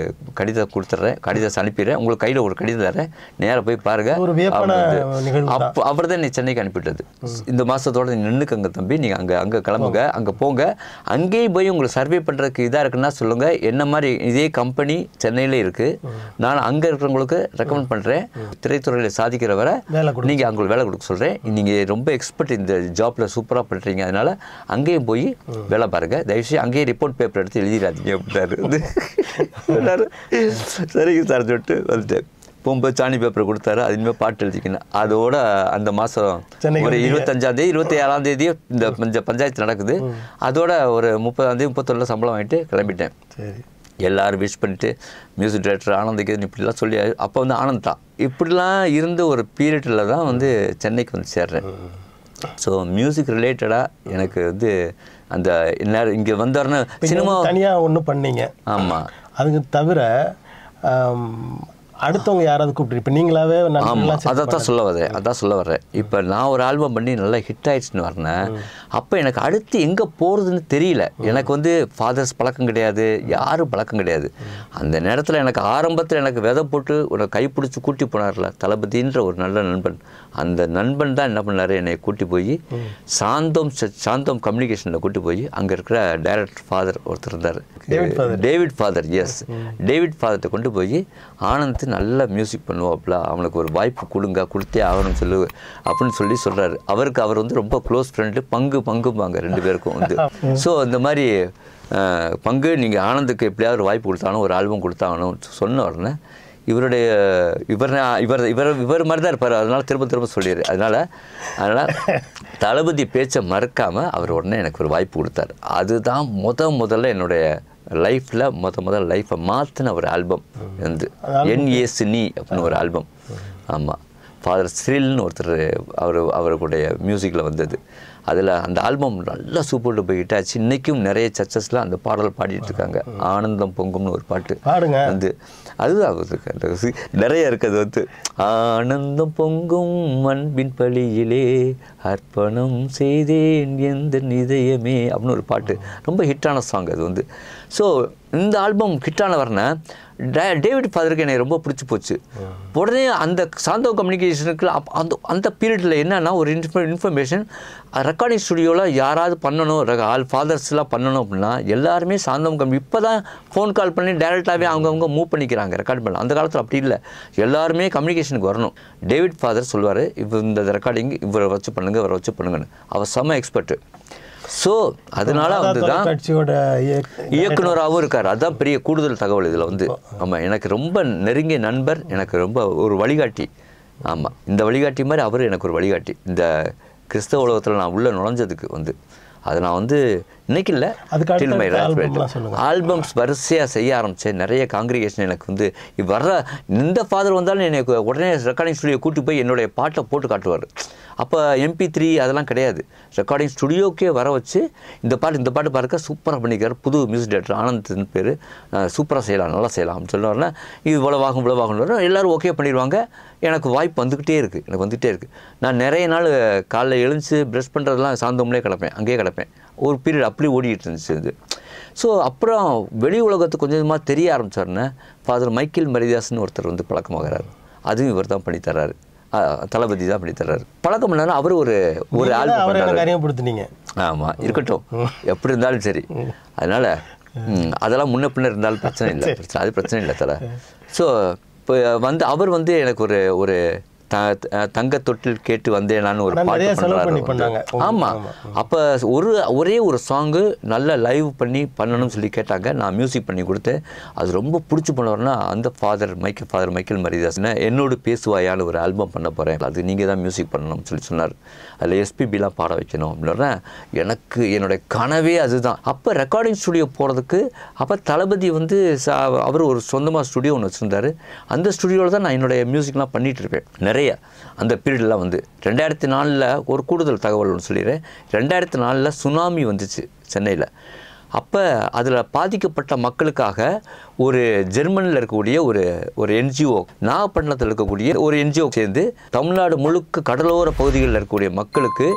கடிதம் கொடுத்துட்றேன் கடிதம் அனுப்பிடுறேன் உங்களுக்கு கையில் ஒரு கடிதம் தரேன் நேராக போய் பாருங்கள் அப்போ அவர் தான் நீ சென்னைக்கு அனுப்பிட்டது இந்த மாதத்தோட நீங்கள் நின்றுக்கங்க தம்பி நீங்கள் அங்கே அங்கே கிளம்புங்க அங்கே போங்க அங்கேயும் போய் உங்களுக்கு சர்வே பண்ணுறதுக்கு இதாக இருக்குன்னா சொல்லுங்கள் என்ன மாதிரி இதே இதே கம்பெனி சென்னையில் இருக்குது நான் அங்கே இருக்கிறவங்களுக்கு ரெக்கமெண்ட் பண்ணுறேன் திரைத்துறையில் சாதிக்கிறவரை நீங்கள் அங்கே வேலை கொடுக்க சொல்கிறேன் நீங்கள் ரொம்ப எக்ஸ்பர்ட் இந்த ஜாப்பில் சூப்பராக பண்ணுறீங்க அதனால் அங்கேயும் போய் வேலை பாருங்கள் தயவுசெய்து அங்கேயே ரிப்போர்ட் பேப்பர் எடுத்து எழுதிடாதீங்க அப்படின்னாரு சரிங்க சார் சொல்லிட்டு வந்துட்டேன் போகும்போது சாணி பேப்பர் கொடுத்தாரு அதுமாதிரி பாட்டு எழுதிக்கணும் அதோட அந்த மாதம் ஒரு இருபத்தஞ்சாந்தேதி இருபத்தி ஏழாந்தேதியே இந்த பஞ்சாயத்து நடக்குது அதோட ஒரு முப்பதாந்தேதி முப்பத்தொன்னு சம்பளம் வாங்கிட்டு கிளம்பிட்டேன் சரி எல்லோரும் விஷ் பண்ணிவிட்டு மியூசிக் டைரக்டர் ஆனந்துக்கு இப்படிலாம் சொல்லி அப்போ வந்து ஆனந்த் தான் இப்படிலாம் இருந்த ஒரு பீரியடில் தான் வந்து சென்னைக்கு வந்து சேர்றேன் ஸோ மியூசிக் ரிலேட்டடாக எனக்கு வந்து அந்த இந்நேரம் இங்கே வந்தாருன்னா சினிமா தனியாக ஒன்று பண்ணீங்க ஆமாம் அதுக்கு தவிர அடுத்தவங்க யாராவது கூப்பிட்டு இப்போ நீங்களாவே ஆமாம் அதை தான் சொல்ல வரேன் அதான் சொல்ல வரேன் இப்போ நான் ஒரு ஆல்பம் பண்ணி நல்லா ஹிட் ஆயிடுச்சுன்னு வரேன் அப்போ எனக்கு அடுத்து எங்கே போகிறதுன்னு தெரியல எனக்கு வந்து ஃபாதர்ஸ் பழக்கம் கிடையாது யாரும் பழக்கம் கிடையாது அந்த நேரத்தில் எனக்கு ஆரம்பத்தில் எனக்கு விதை போட்டு ஒரு கைப்பிடிச்சி கூட்டி போனார்ல தளபதின்ற ஒரு நல்ல நண்பன் அந்த நண்பன் தான் என்ன பண்ணார் என்னை கூட்டி போய் சாந்தோம் சாந்தோம் கம்யூனிகேஷனில் கூட்டி போய் அங்கே இருக்கிற டைரக்டர் ஃபாதர் ஒருத்தர் இருந்தார் டேவிட் ஃபாதர் எஸ் டேவிட் ஃபாதர்கிட்ட கொண்டு போய் ஆனந்த் நல்லா மியூசிக் பண்ணுவாப்புல அவனுக்கு ஒரு வாய்ப்பு கொடுங்க கொடுத்தே ஆகணும்னு சொல்லு அப்படின்னு சொல்லி சொல்கிறாரு அவருக்கு அவர் வந்து ரொம்ப க்ளோஸ் ஃப்ரெண்டு பங்கு பாங்க ரெண்டு பேருக்கும் வந்து ஸோ அந்த மாதிரி பங்கு நீங்கள் ஆனந்துக்கு எப்படியாவது ஒரு வாய்ப்பு கொடுத்தாலும் ஒரு ஆல்பம் கொடுத்தாகணும் சொன்ன உடனே இவருடைய இவர் இவர் இவர் இவர் மாதிரி தான் இருப்பார் அதனால் திரும்ப திரும்ப சொல்லிடு அதனால் அதனால் தளபதி பேச்சை மறக்காமல் அவர் உடனே எனக்கு ஒரு வாய்ப்பு கொடுத்தார் அதுதான் முத முதல்ல என்னுடைய லைஃப்பில் மொத்த முதல் லைஃப்பை மாற்றின ஒரு ஆல்பம் வந்து என் சினி அப்படின்னு ஒரு ஆல்பம் ஆமாம் ஃபாதர் ஸ்ரீல்னு ஒருத்தர் அவர் அவருடைய மியூசிக்கில் வந்தது அதில் அந்த ஆல்பம் நல்லா சூப்பர் போய்கிட்டாச்சு ஆச்சு இன்றைக்கும் நிறைய சர்ச்சஸில் அந்த பாடல் பாடிட்டு இருக்காங்க ஆனந்தம் பொங்கும்னு ஒரு பாட்டு பாடுங்க வந்து அதுதான் நிறைய இருக்குது வந்து ஆனந்தம் பொங்கும் அன்பின் பழியிலே அர்ப்பணம் செய்தேன் எந்த நிதயமே அப்படின்னு ஒரு பாட்டு ரொம்ப ஹிட்டான சாங் அது வந்து ஸோ இந்த ஆல்பம் ஹிட்டானவர்னா டே டேவிட் ஃபாதருக்கு எனக்கு ரொம்ப பிடிச்சி போச்சு உடனே அந்த சாந்தோ கம்யூனிகேஷனுக்கு அப் அந்த அந்த பீரியடில் என்னென்னா ஒரு இன்ஃபர் இன்ஃபர்மேஷன் ரெக்கார்டிங் ஸ்டுடியோவில் யாராவது பண்ணணும் ஆல் ஃபாதர்ஸ்லாம் பண்ணணும் அப்படின்னா எல்லாருமே சாந்தம் கம் இப்போ தான் ஃபோன் கால் பண்ணி டைரெக்டாகவே அவங்கவுங்க மூவ் பண்ணிக்கிறாங்க ரெக்கார்ட் பண்ண அந்த காலத்தில் அப்படி இல்லை எல்லாருமே கம்யூனிகேஷனுக்கு வரணும் டேவிட் ஃபாதர் சொல்வார் இவர் இந்த ரெக்கார்டிங் இவரை வச்சு பண்ணுங்கள் இவரை வச்சு பண்ணுங்கன்னு அவர் செம்ம எக்ஸ்பர்ட்டு ஸோ அதனால வந்து தான் இயக்குநராகவும் இருக்கார் அதுதான் பெரிய கூடுதல் தகவல் இதில் வந்து ஆமாம் எனக்கு ரொம்ப நெருங்கிய நண்பர் எனக்கு ரொம்ப ஒரு வழிகாட்டி ஆமாம் இந்த வழிகாட்டி மாதிரி அவர் எனக்கு ஒரு வழிகாட்டி இந்த கிறிஸ்தவ உலகத்தில் நான் உள்ளே நுழைஞ்சதுக்கு வந்து அதை நான் வந்து இன்னைக்கு இல்லை ஆல்பம்ஸ் வரிசையாக செய்ய ஆரம்பித்தேன் நிறைய காங்கிரிகேஷன் எனக்கு வந்து வர்ற எந்த ஃபாதர் வந்தாலும் எனக்கு உடனே ரெக்கார்டிங் ஸ்டுடியோ கூட்டு போய் என்னுடைய பாட்டை போட்டு காட்டுவார் அப்போ எம்பி த்ரீ அதெல்லாம் கிடையாது ரெக்கார்டிங் ஸ்டுடியோக்கே வர வச்சு இந்த பாட்டு இந்த பாட்டு பாருக்க சூப்பராக பண்ணிக்கிறார் புது மியூசிக் டேரக்டர் ஆனந்த் பேர் சூப்பராக செய்யலாம் நல்லா செய்யலாம் அப்படின்னு சொல்லுவார்னா இது இவ்வளவாகும் வரும் எல்லோரும் ஓகே பண்ணிடுவாங்க எனக்கு வாய்ப்பு வந்துக்கிட்டே இருக்குது எனக்கு வந்துகிட்டே இருக்குது நான் நிறைய நாள் காலைல எழுந்து ப்ரெஷ் பண்ணுறதுலாம் சாந்தோம்லேயே கிடப்பேன் அங்கேயே கிடப்பேன் ஒரு பீரியட் அப்படி ஓடிக்கிட்டு இருந்துச்சு அது ஸோ அப்புறம் வெளி உலகத்தை கொஞ்சம் கொஞ்சமாக தெரிய ஆரம்பித்தாருன்னு ஃபாதர் மைக்கேல் மரிதாஸ்னு ஒருத்தர் வந்து பழக்கமாகறாரு அதுவும் இவர் தான் பண்ணித்தர்றாரு தளபதி தான் பண்ணித்தர்றாரு பழக்கம் பண்ணாலும் அவர் ஒரு ஒரு ஆள் அறிமுகப்படுத்தினீங்க ஆமாம் இருக்கட்டும் எப்படி இருந்தாலும் சரி அதனால் அதெல்லாம் முன்ன பின்ன இருந்தாலும் பிரச்சனை இல்லை பிரச்சனை அது பிரச்சனை இல்லை தலை ஸோ இப்போ வந்து அவர் வந்து எனக்கு ஒரு ஒரு தங்க தொட்டில் கேட்டு வந்தேனான்னு ஒரு பாட்டு பண்ணுறாங்க ஆமாம் அப்போ ஒரு ஒரே ஒரு சாங்கு நல்ல லைவ் பண்ணி பண்ணணும்னு சொல்லி கேட்டாங்க நான் மியூசிக் பண்ணி கொடுத்தேன் அது ரொம்ப பிடிச்சி போனவர்னா அந்த father Michael father Michael Maridas என்னோடு பேசுவாயான்னு ஒரு ஆல்பம் பண்ண போகிறேன் அது நீங்கள் தான் மியூசிக் பண்ணணும்னு சொல்லி சொன்னார் அதில் எஸ்பிபிலாம் பாட வைக்கணும் அப்படின்னா எனக்கு என்னுடைய கனவே அதுதான் அப்போ ரெக்கார்டிங் ஸ்டுடியோ போகிறதுக்கு அப்போ தளபதி வந்து அவர் ஒரு சொந்தமாக ஸ்டுடியோ ஒன்று வச்சுருந்தார் அந்த ஸ்டுடியோவில் தான் நான் என்னுடைய மியூசிக்லாம் பண்ணிகிட்டு இருப்பேன் நிறைய அந்த பீரியடெலாம் வந்து ரெண்டாயிரத்தி நாலில் ஒரு கூடுதல் தகவல் ஒன்று சொல்லிடுறேன் ரெண்டாயிரத்தி நாலில் சுனாமி வந்துச்சு சென்னையில் அப்போ அதில் பாதிக்கப்பட்ட மக்களுக்காக ஒரு ஜெர்மனியில் இருக்கக்கூடிய ஒரு ஒரு என்ஜிஓ நாகப்பட்டினத்தில் இருக்கக்கூடிய ஒரு என்ஜிஓ சேர்ந்து தமிழ்நாடு முழுக்க கடலோர பகுதிகளில் இருக்கக்கூடிய மக்களுக்கு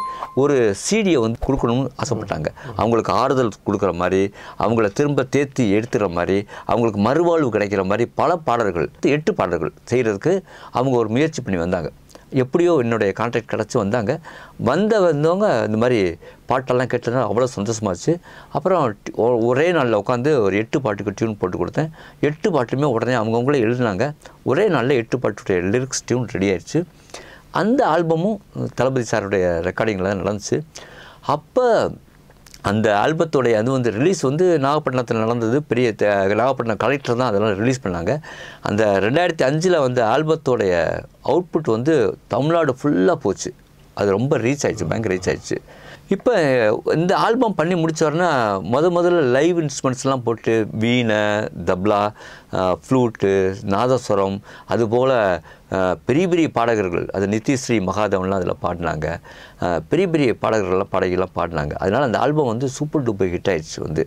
ஒரு சீடியை வந்து கொடுக்கணும்னு ஆசைப்பட்டாங்க அவங்களுக்கு ஆறுதல் கொடுக்குற மாதிரி அவங்கள திரும்ப தேர்த்தி எடுத்துகிற மாதிரி அவங்களுக்கு மறுவாழ்வு கிடைக்கிற மாதிரி பல பாடல்கள் எட்டு பாடல்கள் செய்கிறதுக்கு அவங்க ஒரு முயற்சி பண்ணி வந்தாங்க எப்படியோ என்னுடைய கான்ட்ராக்ட் கிடச்சி வந்தாங்க வந்த வந்தவங்க இந்த மாதிரி பாட்டெல்லாம் கேட்டதுனால அவ்வளோ சந்தோஷமாச்சு அப்புறம் ஒரே நாளில் உட்காந்து ஒரு எட்டு பாட்டுக்கு டியூன் போட்டு கொடுத்தேன் எட்டு பாட்டுமே உடனே அவங்கவுங்களே எழுதினாங்க ஒரே நாளில் எட்டு பாட்டுடைய லிரிக்ஸ் டியூன் ரெடி ஆயிடுச்சு அந்த ஆல்பமும் தளபதி சாருடைய ரெக்கார்டிங்கில் தான் நடந்துச்சு அப்போ அந்த ஆல்பத்தோடைய அது வந்து ரிலீஸ் வந்து நாகப்பட்டினத்தில் நடந்தது பெரிய நாகப்பட்டினம் கலெக்டர் தான் அதெல்லாம் ரிலீஸ் பண்ணாங்க அந்த ரெண்டாயிரத்தி அஞ்சில் வந்த ஆல்பத்தோடைய அவுட்புட் வந்து தமிழ்நாடு ஃபுல்லாக போச்சு அது ரொம்ப ரீச் ஆயிடுச்சு பயங்கர ரீச் ஆயிடுச்சு இப்போ இந்த ஆல்பம் பண்ணி முடித்தோடனே முத முதல்ல லைவ் இன்ஸ்ட்ருமெண்ட்ஸ்லாம் போட்டு வீணை தப்லா ஃப்ளூட்டு நாதஸ்வரம் அதுபோல் பெரிய பெரிய பாடகர்கள் அது நித்திஸ்ரீ மகாதேவன்லாம் அதில் பாடினாங்க பெரிய பெரிய பாடகர்கள்லாம் பாடகிலாம் பாடினாங்க அதனால் அந்த ஆல்பம் வந்து சூப்பர் டூப்பர் ஹிட் ஆயிடுச்சு வந்து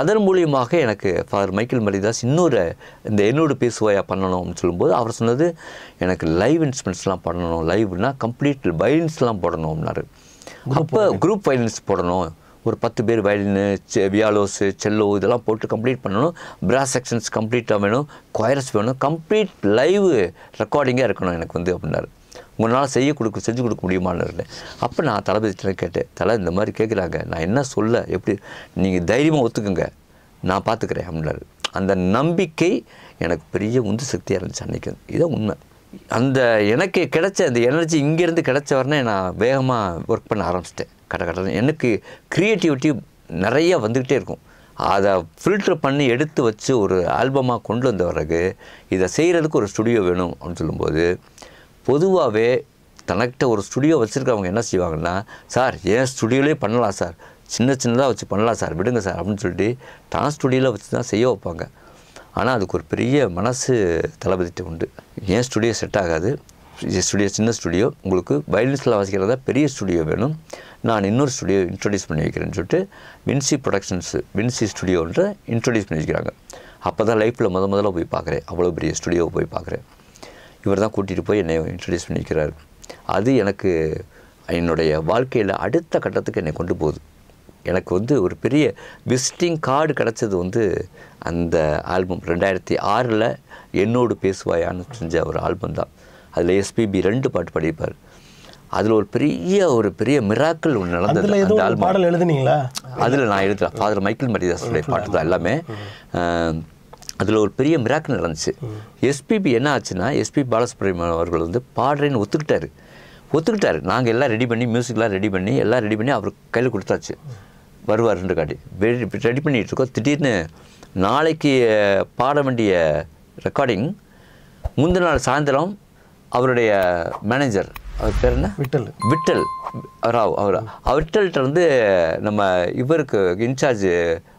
அதன் மூலியமாக எனக்கு ஃபாதர் மைக்கேல் மரிதாஸ் இன்னொரு இந்த என்னோடய பேசுவாயா பண்ணணும்னு சொல்லும்போது அவர் சொன்னது எனக்கு லைவ் இன்ஸ்ட்ருமெண்ட்ஸ்லாம் பண்ணணும் லைவ்னா கம்ப்ளீட் வயலின்ஸ்லாம் போடணும்னாரு அப்போ குரூப் வயலின்ஸ் போடணும் ஒரு பத்து பேர் வயலின் வியாலோஸு செல்லோ இதெல்லாம் போட்டு கம்ப்ளீட் பண்ணணும் பிராஸ் செக்ஷன்ஸ் கம்ப்ளீட்டாக வேணும் கொயரஸ் வேணும் கம்ப்ளீட் லைவ் ரெக்கார்டிங்காக இருக்கணும் எனக்கு வந்து அப்படின்னாரு உங்களால் செய்ய கொடுக்க செஞ்சு கொடுக்க முடியுமான்னு அப்போ நான் தளபதிட்டேன் கேட்டேன் தலை இந்த மாதிரி கேட்குறாங்க நான் என்ன சொல்ல எப்படி நீங்கள் தைரியமாக ஒத்துக்குங்க நான் பார்த்துக்கிறேன் அப்படின்னாரு அந்த நம்பிக்கை எனக்கு பெரிய உந்து சக்தியாக இருந்துச்சு அன்றைக்கி இதுதான் உண்மை அந்த எனக்கு கிடைச்ச அந்த எனர்ஜி இங்கேருந்து கிடைச்ச வரனே நான் வேகமாக ஒர்க் பண்ண ஆரம்பிச்சிட்டேன் கடை கடை எனக்கு க்ரியேட்டிவிட்டி நிறையா வந்துக்கிட்டே இருக்கும் அதை ஃபில்டர் பண்ணி எடுத்து வச்சு ஒரு ஆல்பமாக கொண்டு வந்த பிறகு இதை செய்கிறதுக்கு ஒரு ஸ்டுடியோ வேணும் அப்படின்னு சொல்லும்போது பொதுவாகவே தனக்கிட்ட ஒரு ஸ்டுடியோ வச்சுருக்கவங்க என்ன செய்வாங்கன்னா சார் ஏன் ஸ்டுடியோலேயே பண்ணலாம் சார் சின்ன சின்னதாக வச்சு பண்ணலாம் சார் விடுங்க சார் அப்படின்னு சொல்லிட்டு தான் ஸ்டுடியோவில் வச்சு தான் செய்ய வைப்பாங்க ஆனால் அதுக்கு ஒரு பெரிய மனசு தளபதிட்டு உண்டு ஏன் ஸ்டுடியோ செட் ஆகாது ஸ்டுடியோ சின்ன ஸ்டுடியோ உங்களுக்கு வயலின்ஸில் வாசிக்கிறதா பெரிய ஸ்டுடியோ வேணும் நான் இன்னொரு ஸ்டுடியோ இன்ட்ரடியூஸ் பண்ணி வைக்கிறேன்னு சொல்லிட்டு வின்சி ப்ரொடக்ஷன்ஸு வின்சி ஸ்டுடியோன்ற இன்ட்ரடியூஸ் பண்ணி வைக்கிறாங்க அப்போ தான் லைஃப்பில் முத முதல்ல போய் பார்க்குறேன் அவ்வளோ பெரிய ஸ்டுடியோவை போய் பார்க்குறேன் இவர் தான் கூட்டிகிட்டு போய் என்னை இன்ட்ரடியூஸ் பண்ணிக்கிறார் அது எனக்கு என்னுடைய வாழ்க்கையில் அடுத்த கட்டத்துக்கு என்னை கொண்டு போகுது எனக்கு வந்து ஒரு பெரிய விசிட்டிங் கார்டு கிடச்சது வந்து அந்த ஆல்பம் ரெண்டாயிரத்தி ஆறில் என்னோடு பேசுவாயான்னு செஞ்ச ஒரு ஆல்பம் தான் அதில் எஸ்பிபி ரெண்டு பாட்டு படிப்பார் அதில் ஒரு பெரிய ஒரு பெரிய மிராக்கள் ஒன்று நடந்தது அந்த ஆல்பம் பாடல் எழுதுனீங்களா அதில் நான் எழுதுகிறேன் ஃபாதர் மைக்கேல் மரிதாஸுடைய பாட்டு தான் எல்லாமே அதில் ஒரு பெரிய மிராக்கு நடந்துச்சு எஸ்பிபி என்ன ஆச்சுன்னா எஸ்பி பாலசுப்ரமணியம் அவர்கள் வந்து பாடுறேன்னு ஒத்துக்கிட்டாரு ஒத்துக்கிட்டாரு நாங்கள் எல்லாம் ரெடி பண்ணி மியூசிக்லாம் ரெடி பண்ணி எல்லாம் ரெடி பண்ணி அவர் கையில் கொடுத்தாச்சு வருவார்ன்ற காட்டி ரெடி பண்ணிகிட்டு இருக்கோம் திடீர்னு நாளைக்கு பாட வேண்டிய ரெக்கார்டிங் முந்தின நாள் சாயந்தரம் அவருடைய மேனேஜர் அவர் பேர் என்ன விட்டல் விட்டல் ராவ் அவர் விட்டல்கிட்ட வந்து நம்ம இவருக்கு இன்சார்ஜ்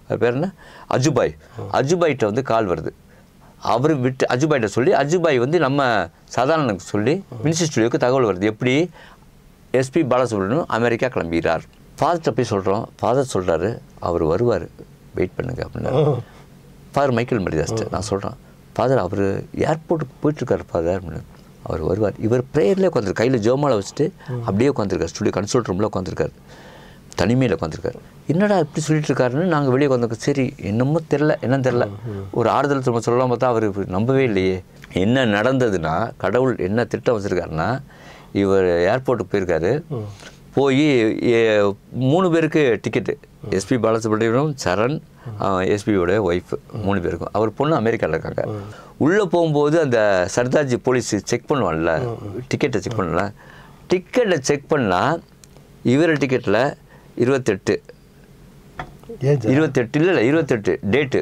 அவர் பேர் என்ன அஜுபாய் அஜுபாய்கிட்ட வந்து கால் வருது அவர் விட்டு அஜுபாய்கிட்ட சொல்லி அஜுபாய் வந்து நம்ம சாதாரணக்கு சொல்லி மினிஸ்டர் ஸ்டுடியோக்கு தகவல் வருது எப்படி எஸ்பி பாலசுப்ரமணியம் அமெரிக்கா கிளம்புகிறார் ஃபாதர்கிட்ட போய் சொல்கிறோம் ஃபாதர் சொல்கிறாரு அவர் வருவார் வெயிட் பண்ணுங்க அப்படின்னா ஃபாதர் மைக்கேல் மரிதாஸ்ட்டு நான் சொல்கிறேன் ஃபாதர் அவர் ஏர்போர்ட்டுக்கு போயிட்டுருக்கார் ஃபாதர் அப்படின்னு அவர் வருவார் இவர் ப்ரேயர்லேயே உட்காந்துரு கையில் ஜோமால வச்சுட்டு அப்படியே உட்காந்துருக்கார் ஸ்டுடியோ கன்சல்ட் ரூமில் உட்காந்துருக்காரு தனிமையில் உட்காந்துருக்காரு என்னடா இப்படி சொல்லிட்டு இருக்காருன்னு நாங்கள் வெளியே உட்காந்து சரி என்னமோ தெரில என்னன்னு தெரில ஒரு ஆறுதல் திரும்ப சொல்லலாம் பார்த்தா அவர் நம்பவே இல்லையே என்ன நடந்ததுன்னா கடவுள் என்ன திட்டம் வச்சுருக்காருன்னா இவர் ஏர்போர்ட்டுக்கு போயிருக்காரு போய் மூணு பேருக்கு டிக்கெட்டு எஸ்பி பாலசுப்ரமணியம் சரண் எஸ்பியோட ஒய்ஃப் மூணு பேருக்கும் அவர் பொண்ணு அமெரிக்காவில் இருக்காங்க உள்ளே போகும்போது அந்த சர்தார்ஜி போலீஸ் செக் பண்ணுவான்ல டிக்கெட்டை செக் பண்ணல டிக்கெட்டை செக் பண்ணால் இவர் டிக்கெட்டில் இருபத்தெட்டு இருபத்தெட்டு இல்லை இல்லை இருபத்தெட்டு டேட்டு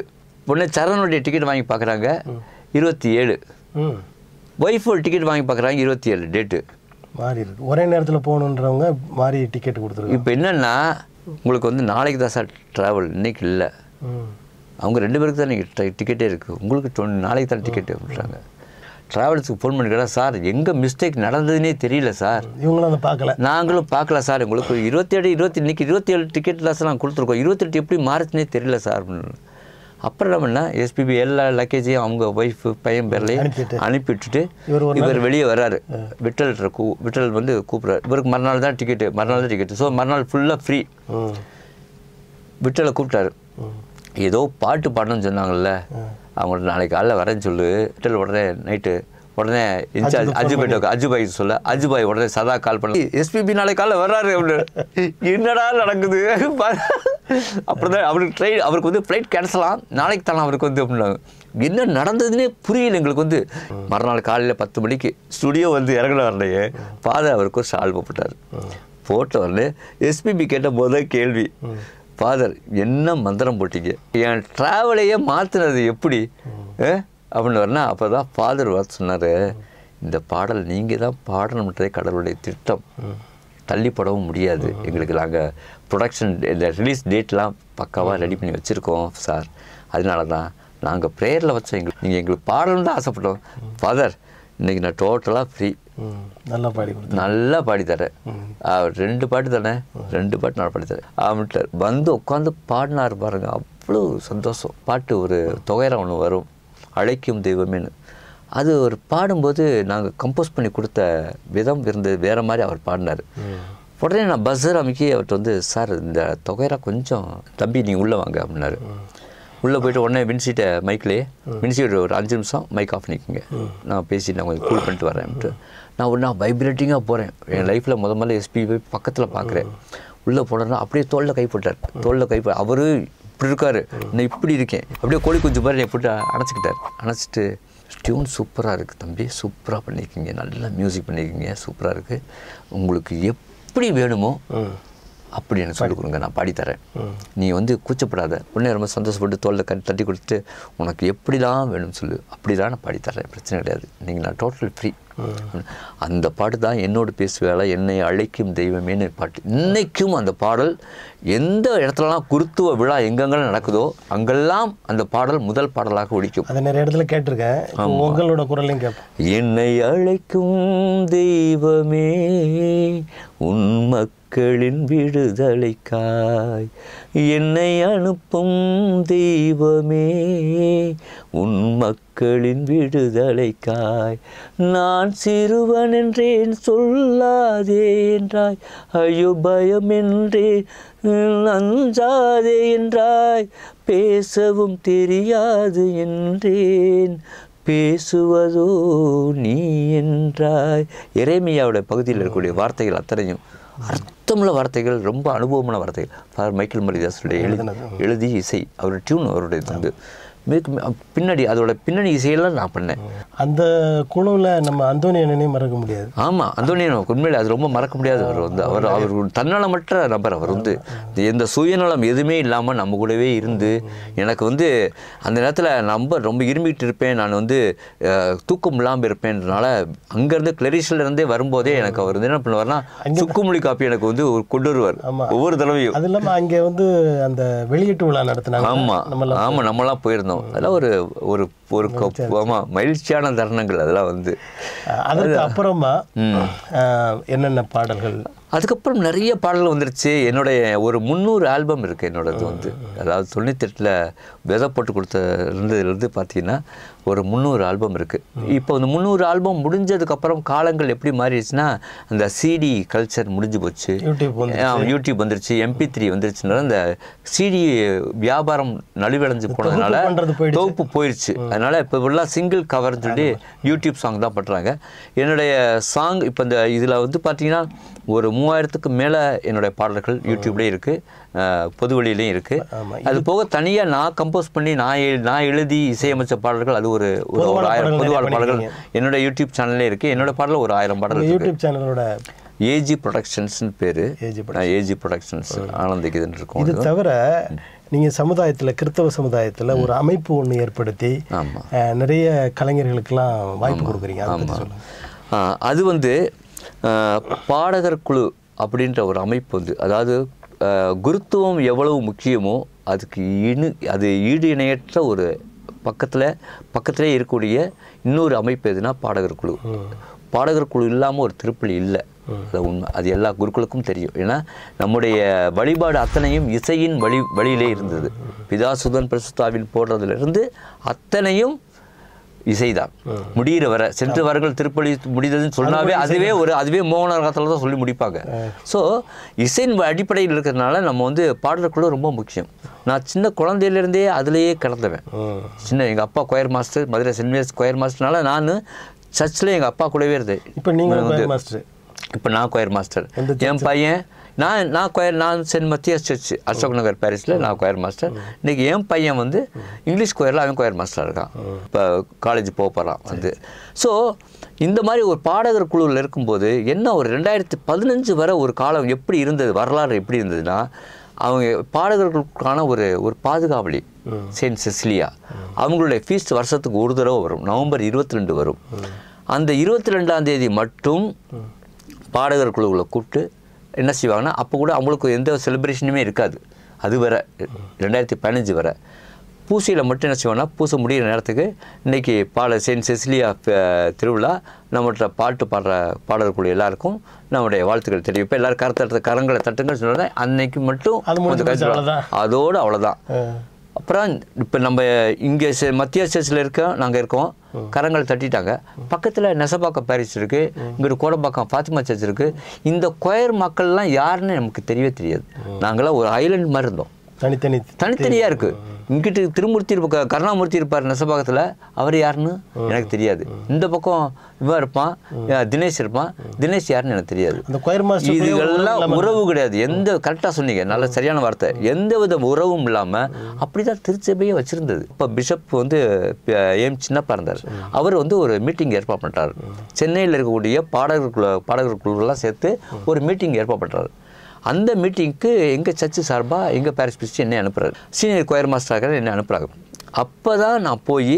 உடனே சரணுடைய டிக்கெட் வாங்கி பார்க்குறாங்க இருபத்தி ஏழு ஒய்ஃப் ஒரு டிக்கெட் வாங்கி பார்க்குறாங்க இருபத்தி ஏழு டேட்டு மாறி இருக்கு ஒரே நேரத்தில் போகணுன்றவங்க மாறி டிக்கெட் கொடுத்துருக்கு இப்போ என்னென்னா உங்களுக்கு வந்து நாளைக்கு தான் சார் ட்ராவல் இன்றைக்கி இல்லை அவங்க ரெண்டு பேருக்கு தான் நீங்கள் டிக்கெட்டே இருக்குது உங்களுக்கு நாளைக்கு தான் டிக்கெட்டு அப்படின்றாங்க ட்ராவல்ஸுக்கு ஃபோன் பண்ணிக்கிறா சார் எங்கே மிஸ்டேக் நடந்ததுன்னே தெரியல சார் இவங்களும் அதை பார்க்கல நாங்களும் பார்க்கல சார் உங்களுக்கு இருபத்தேழு இருபத்தி இன்னைக்கு இருபத்தேழு டிக்கெட் தான் சார் நாங்கள் கொடுத்துருக்கோம் இருபத்தெட்டு எப்படி மாறுச்சுனே தெரியல சார் அப்படின்னு அப்புறம் என்ன பண்ணால் எஸ்பிபி எல்லா லக்கேஜையும் அவங்க ஒய்ஃபு பையன் பேர்லையும் அனுப்பிவிட்டுட்டு இவர் வெளியே வர்றாரு விட்டல் கூ விட்டல் வந்து கூப்பிட்றாரு இவருக்கு மறுநாள் தான் டிக்கெட்டு மறுநாள் தான் டிக்கெட்டு ஸோ மறுநாள் ஃபுல்லாக ஃப்ரீ விட்டலை கூப்பிட்டாரு ஏதோ பாட்டு பாடணும்னு சொன்னாங்கல்ல அவங்கள்ட்ட நாளைக்கு காலைல வரேன்னு சொல்லு ஹோட்டல் உடனே நைட்டு உடனே இன்சார்ஜ் அஜுபாய் அஜுபாய் சொல்ல அஜுபாய் உடனே சதா கால் பண்ணி எஸ்பிபி நாளை காலைல வர்றாரு அப்படின்னு என்னடா நடக்குது அப்புறம் அவருக்கு ட்ரெயின் அவருக்கு வந்து ஃப்ளைட் கேன்சலாம் நாளைக்கு தானே அவருக்கு வந்து அப்படின்னாங்க என்ன நடந்ததுன்னே புரியல எங்களுக்கு வந்து மறுநாள் காலையில் பத்து மணிக்கு ஸ்டுடியோ வந்து இறங்கின வரலையே பாதை அவருக்கு சால்வ் போட்டார் போட்ட உடனே எஸ்பிபி கேட்ட போதே கேள்வி ஃபாதர் என்ன மந்திரம் போட்டிக்கு என் ட்ராவலையே மாற்றினது எப்படி அப்படின்னு வரனா அப்போ தான் ஃபாதர் வார்த்தை சொன்னார் இந்த பாடல் நீங்கள் தான் பாடணுன்றதே கடவுளுடைய திட்டம் தள்ளிப்படவும் முடியாது எங்களுக்கு நாங்கள் ப்ரொடக்ஷன் இந்த ரிலீஸ் டேட்லாம் பக்காவாக ரெடி பண்ணி வச்சுருக்கோம் சார் அதனால தான் நாங்கள் ப்ரேயரில் வச்சோம் எங்களுக்கு நீங்கள் எங்களுக்கு பாடணும் தான் ஆசைப்பட்டோம் ஃபாதர் இன்றைக்கி நான் டோட்டலாக ஃப்ரீ நல்லா பாடி நல்லா பாடித்தார் ரெண்டு பாட்டு தானே ரெண்டு பாட்டு நான் பாடி தரேன் வந்து உட்காந்து பாடினார் பாருங்க அவ்வளோ சந்தோஷம் பாட்டு ஒரு தொகையில ஒன்று வரும் அழைக்கும் தெய்வமேனு அது ஒரு பாடும்போது நாங்கள் கம்போஸ் பண்ணி கொடுத்த விதம் இருந்தது வேறு மாதிரி அவர் பாடினார் உடனே நான் பஸ்ஸர் அமைக்கி அவர்கிட்ட வந்து சார் இந்த தொகையரா கொஞ்சம் தம்பி நீ உள்ளே வாங்க அப்படின்னாரு உள்ளே போயிட்டு உடனே வின்சீட்டை மைக்லேயே மின்சீட்டு ஒரு அஞ்சு நிமிஷம் மைக் ஆஃப் நிற்குங்க நான் பேசிட்டு நான் கொஞ்சம் கூல் பண்ணிட்டு வரேன்ட்டு நான் ஒரு நான் வைப்ரேட்டிங்காக போகிறேன் என் லைஃப்பில் முத முதல்ல எஸ்பி போய் பக்கத்தில் பார்க்குறேன் உள்ளே போனோன்னா அப்படியே தோளில் கைப்பட்டார் தோளில் கைப்ப அவர் இப்படி இருக்கார் நான் இப்படி இருக்கேன் அப்படியே கோழி குஞ்சு பேர் என்னை போட்டு அணைச்சிக்கிட்டார் அணைச்சிட்டு டியூன் சூப்பராக இருக்குது தம்பி சூப்பராக பண்ணியிருக்கீங்க நல்லா மியூசிக் பண்ணியிருக்கீங்க சூப்பராக இருக்குது உங்களுக்கு எப்படி வேணுமோ அப்படி எனக்கு சொல்லிக் கொடுங்க நான் பாடித்தரேன் நீ வந்து கூச்சப்படாத உடனே ரொம்ப சந்தோஷப்பட்டு தோளில் கட்டி தட்டி கொடுத்துட்டு உனக்கு எப்படிலாம் வேணும்னு சொல்லு அப்படிலாம் நான் பாடித்தரேன் பிரச்சனை கிடையாது நீங்கள் நான் டோட்டல் ஃப்ரீ அந்த பாட்டு தான் என்னோடு பேசுவேளை என்னை அழைக்கும் தெய்வமேனு பாட்டு இன்றைக்கும் அந்த பாடல் எந்த இடத்துலலாம் குருத்துவ விழா எங்கெங்கெல்லாம் நடக்குதோ அங்கெல்லாம் அந்த பாடல் முதல் பாடலாக ஒழிக்கும் அது நிறைய இடத்துல கேட்டிருக்கேன் உங்களோட குரலையும் கேட்பேன் என்னை அழைக்கும் தெய்வமே உன் மக்களின் விடுதலைக்காய் என்னை அனுப்பும் தெய்வமே உன் மக்களின் விடுதலைக்காய் நான் சிறுவன் என்றேன் சொல்லாதே என்றாய் ஐயோ பயம் என்றே நஞ்சாதே என்றாய் பேசவும் தெரியாது என்றேன் பேசுவதோ நீ என்றாய் இறைமையாவுடைய பகுதியில் இருக்கக்கூடிய வார்த்தைகள் அத்தனையும் அர்த்தமுள்ள வார்த்தைகள் ரொம்ப அனுபவமான வார்த்தைகள் மைக்கேல் மரிதாஸுடைய எழுதி எழுதி இசை அவருடைய டியூன் அவருடைய தந்து இதுக்கு பின்னாடி அதோட பின்னணி இசையெல்லாம் நான் பண்ணேன் அந்த குழுவில் நம்ம அந்தோனியனையும் மறக்க முடியாது ஆமாம் அந்தோனியன் உண்மையில அது ரொம்ப மறக்க முடியாது அவர் வந்து அவர் அவர் தன்னலமற்ற நபர் அவர் வந்து எந்த சுயநலம் எதுவுமே இல்லாமல் நம்ம கூடவே இருந்து எனக்கு வந்து அந்த நேரத்தில் நம்ம ரொம்ப இருமிக்கிட்டு இருப்பேன் நான் வந்து தூக்கம் இல்லாமல் இருப்பேன்றனால அங்கேருந்து இருந்தே வரும்போதே எனக்கு அவர் என்ன பண்ணுவார்னா சுக்குமொழி காப்பி எனக்கு வந்து ஒரு கொண்டு வருவார் ஒவ்வொரு தடவையும் அது இல்லாமல் அங்கே வந்து அந்த வெளியீட்டு விழா நடத்தினாங்க ஆமாம் ஆமாம் நம்மளாம் போயிருந்தோம் இருந்தோம் அதெல்லாம் ஒரு ஒரு ஒரு ஆமாம் மகிழ்ச்சியான தருணங்கள் அதெல்லாம் வந்து அதுக்கு அப்புறமா என்னென்ன பாடல்கள் அதுக்கப்புறம் நிறைய பாடல் வந்துருச்சு என்னுடைய ஒரு முந்நூறு ஆல்பம் இருக்குது என்னோடது வந்து அதாவது தொண்ணூத்தெட்டில் விதை போட்டு கொடுத்த இருந்ததுலேருந்து பார்த்தீங்கன்னா ஒரு முந்நூறு ஆல்பம் இருக்குது இப்போ அந்த முந்நூறு ஆல்பம் முடிஞ்சதுக்கப்புறம் காலங்கள் எப்படி மாறிடுச்சுன்னா அந்த சிடி கல்ச்சர் முடிஞ்சு போச்சு யூடியூப் வந்துருச்சு எம்பி த்ரீ வந்துருச்சுனால அந்த சிடி வியாபாரம் நலிவடைஞ்சு போனதுனால தொகுப்பு போயிடுச்சு அதனால் இப்போ ஃபுல்லாக சிங்கிள் கவர்னு சொல்லி யூடியூப் சாங் தான் பண்ணுறாங்க என்னுடைய சாங் இப்போ இந்த இதில் வந்து பார்த்தீங்கன்னா ஒரு மூவாயிரத்துக்கு மேலே என்னுடைய பாடல்கள் யூடியூப்லேயும் இருக்குது பொது வழியிலையும் இருக்குது அது போக தனியாக நான் கம்போஸ் பண்ணி நான் நான் எழுதி இசையமைச்ச பாடல்கள் அது ஒரு ஒரு ஆயிரம் பொதுவான பாடல்கள் என்னோட யூடியூப் சேனல்லே இருக்குது என்னோட பாடல ஒரு ஆயிரம் பாடல் யூடியூப் சேனலோட ஏஜி ப்ரொடக்ஷன்ஸ்னு பேர் ஏஜி ப்ரொடக்ஷன்ஸ் ஆனந்திக்குதுன்னு இருக்கும் இது தவிர நீங்கள் சமுதாயத்தில் கிறித்தவ சமுதாயத்தில் ஒரு அமைப்பு ஒன்று ஏற்படுத்தி நிறைய கலைஞர்களுக்கெல்லாம் வாய்ப்பு கொடுக்குறீங்க அது வந்து பாடகர் குழு அப்படின்ற ஒரு அமைப்பு வந்து அதாவது குருத்துவம் எவ்வளவு முக்கியமோ அதுக்கு இணு அது ஈடு இணையற்ற ஒரு பக்கத்தில் பக்கத்திலே இருக்கக்கூடிய இன்னொரு அமைப்பு எதுனா பாடகர் குழு பாடகர் குழு இல்லாமல் ஒரு திருப்பலி இல்லை அது உண்மை அது எல்லா குருக்களுக்கும் தெரியும் ஏன்னா நம்முடைய வழிபாடு அத்தனையும் இசையின் வழி வழியிலே இருந்தது பிதாசுதன் பிரசுத்தாவில் போடுறதுலேருந்து அத்தனையும் இசைதான் முடிகிற வர சென்று வர்கள் திருப்பலி முடிந்ததுன்னு சொன்னாவே அதுவே ஒரு அதுவே மோகன ரகத்தில் தான் சொல்லி முடிப்பாங்க ஸோ இசையின் அடிப்படையில் இருக்கிறதுனால நம்ம வந்து பாடுறதுக்குள்ள ரொம்ப முக்கியம் நான் சின்ன குழந்தையிலேருந்தே அதுலேயே கிடந்தவன் சின்ன எங்கள் அப்பா choir master Madurai saint Mary's choir மாஸ்டர்னால நான் சர்ச்சில் எங்கள் அப்பா கூடவே இருந்தேன் இப்போ நீங்கள் இப்போ நான் கொயர் மாஸ்டர் என் பையன் நான் நான் கொயர் நான் saint Matthias church Ashok Nagar பேரிஸில் நான் கொயர் மாஸ்டர் இன்றைக்கி என் பையன் வந்து இங்கிலீஷ் கொயரில் அவன் கொயர் மாஸ்டராக இருக்கான் இப்போ காலேஜ் போக போகிறான் வந்து ஸோ இந்த மாதிரி ஒரு பாடகர் குழுவில் இருக்கும்போது என்ன ஒரு ரெண்டாயிரத்தி பதினஞ்சு வரை ஒரு காலம் எப்படி இருந்தது வரலாறு எப்படி இருந்ததுன்னா அவங்க பாடகர்களுக்கான ஒரு ஒரு பாதுகாவலி செயின்ட் செசிலியா அவங்களுடைய ஃபீஸ்ட் வருஷத்துக்கு ஒரு தடவை வரும் நவம்பர் இருபத்தி ரெண்டு வரும் அந்த இருபத்தி ரெண்டாம் தேதி மட்டும் பாடகர் குழுவில் கூப்பிட்டு என்ன செய்வாங்கன்னா அப்போ கூட அவங்களுக்கு எந்த செலிப்ரேஷனுமே இருக்காது அது வர ரெண்டாயிரத்தி பதினஞ்சு வர பூசையில் மட்டும் என்ன செய்வாங்கன்னா பூசை முடிகிற நேரத்துக்கு இன்றைக்கி பாட செயின்ட் செசிலியா திருவிழா நம்மகிட்ட பாட்டு பாடுற பாடக்கூடிய எல்லாருக்கும் நம்முடைய வாழ்த்துக்கள் தெரியும் இப்போ எல்லோரும் கரத்தட்ட கரங்களை தட்டுங்கள் சொன்னதை அன்னைக்கு மட்டும் அதோடு அவ்வளோதான் அப்புறம் இப்போ நம்ம இங்கே மத்திய ஸ்டேட்ஸில் இருக்கோம் நாங்கள் இருக்கோம் கரங்கள் தட்டிட்டாங்க பக்கத்தில் நெசப்பாக்கம் பேரிஸ் இருக்குது இங்கிட்டு கோடம்பாக்கம் ஃபாத்திமா சர்ச் இருக்குது இந்த கொயர் மக்கள்லாம் யாருன்னு நமக்கு தெரியவே தெரியாது நாங்களாம் ஒரு ஐலண்ட் மாதிரி இருந்தோம் தனித்தனி தனித்தனியாக இருக்குது இங்கிட்டு திருமூர்த்தி இருப்ப கருணாமூர்த்தி இருப்பார் நெசபாகத்தில் அவர் யாருன்னு எனக்கு தெரியாது இந்த பக்கம் இவன் இருப்பான் தினேஷ் இருப்பான் தினேஷ் யாருன்னு எனக்கு தெரியாது இதுகள்லாம் உறவு கிடையாது எந்த கரெக்டாக சொன்னீங்க நல்ல சரியான வார்த்தை எந்த வித உறவும் இல்லாமல் அப்படி தான் திருச்சபையே வச்சுருந்தது இப்போ பிஷப் வந்து ஏம் சின்னப்பா இருந்தார் அவர் வந்து ஒரு மீட்டிங் ஏற்பாடு பண்ணுறாரு சென்னையில் இருக்கக்கூடிய குழு பாடகர் குழுவெல்லாம் சேர்த்து ஒரு மீட்டிங் ஏற்பாடு பண்ணுறாரு அந்த மீட்டிங்க்கு எங்கள் சர்ச்சு சார்பாக எங்கள் பேரஸ் பிரிச்சு என்னை அனுப்புகிறாரு சீனியர் கொயர் மாஸ்டராக என்னை அனுப்புகிறாங்க அப்போ தான் நான் போய்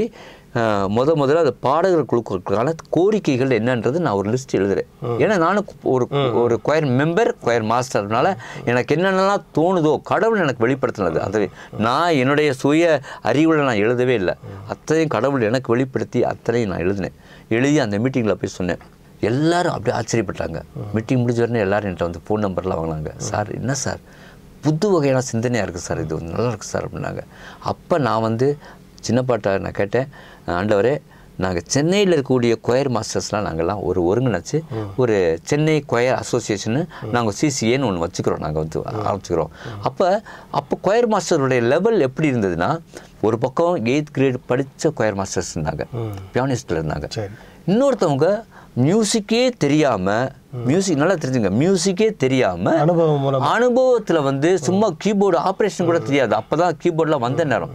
முத முதல்ல அது பாடகர் குழுக்களுக்கான கோரிக்கைகள் என்னன்றது நான் ஒரு லிஸ்ட் எழுதுறேன் ஏன்னா நானும் ஒரு ஒரு கொயர் மெம்பர் கொயர் மாஸ்டர்னால எனக்கு என்னென்னலாம் தோணுதோ கடவுள் எனக்கு வெளிப்படுத்தினது அது நான் என்னுடைய சுய அறிவில் நான் எழுதவே இல்லை அத்தனையும் கடவுள் எனக்கு வெளிப்படுத்தி அத்தனையும் நான் எழுதினேன் எழுதி அந்த மீட்டிங்கில் போய் சொன்னேன் எல்லாரும் அப்படியே ஆச்சரியப்பட்டாங்க மீட்டிங் முடிஞ்ச உடனே எல்லாரும் என்கிட்ட வந்து ஃபோன் நம்பர்லாம் வாங்கினாங்க சார் என்ன சார் புது வகையான சிந்தனையாக இருக்குது சார் இது வந்து நல்லா இருக்குது சார் அப்படின்னாங்க அப்போ நான் வந்து சின்ன பாட்டை நான் கேட்டேன் ஆண்டவரே நாங்கள் சென்னையில் இருக்கக்கூடிய கொயர் மாஸ்டர்ஸ்லாம் நாங்கள்லாம் ஒரு ஒருங்கிணைச்சு ஒரு சென்னை கொயர் அசோசியேஷனு நாங்கள் சிசிஏன்னு ஒன்று வச்சுக்கிறோம் நாங்கள் வந்து ஆரம்பிச்சுக்கிறோம் அப்போ அப்போ கொயர் மாஸ்டருடைய லெவல் எப்படி இருந்ததுன்னா ஒரு பக்கம் எயித் கிரேட் படித்த கொயர் மாஸ்டர்ஸ் இருந்தாங்க பியானிஸ்டில் இருந்தாங்க இன்னொருத்தவங்க மியூசிக்கே தெரியாமல் மியூசிக் நல்லா தெரிஞ்சுங்க மியூசிக்கே தெரியாமல் அனுபவம் அனுபவத்தில் வந்து சும்மா கீபோர்டு ஆப்ரேஷன் கூட தெரியாது அப்போ தான் வந்த நேரம்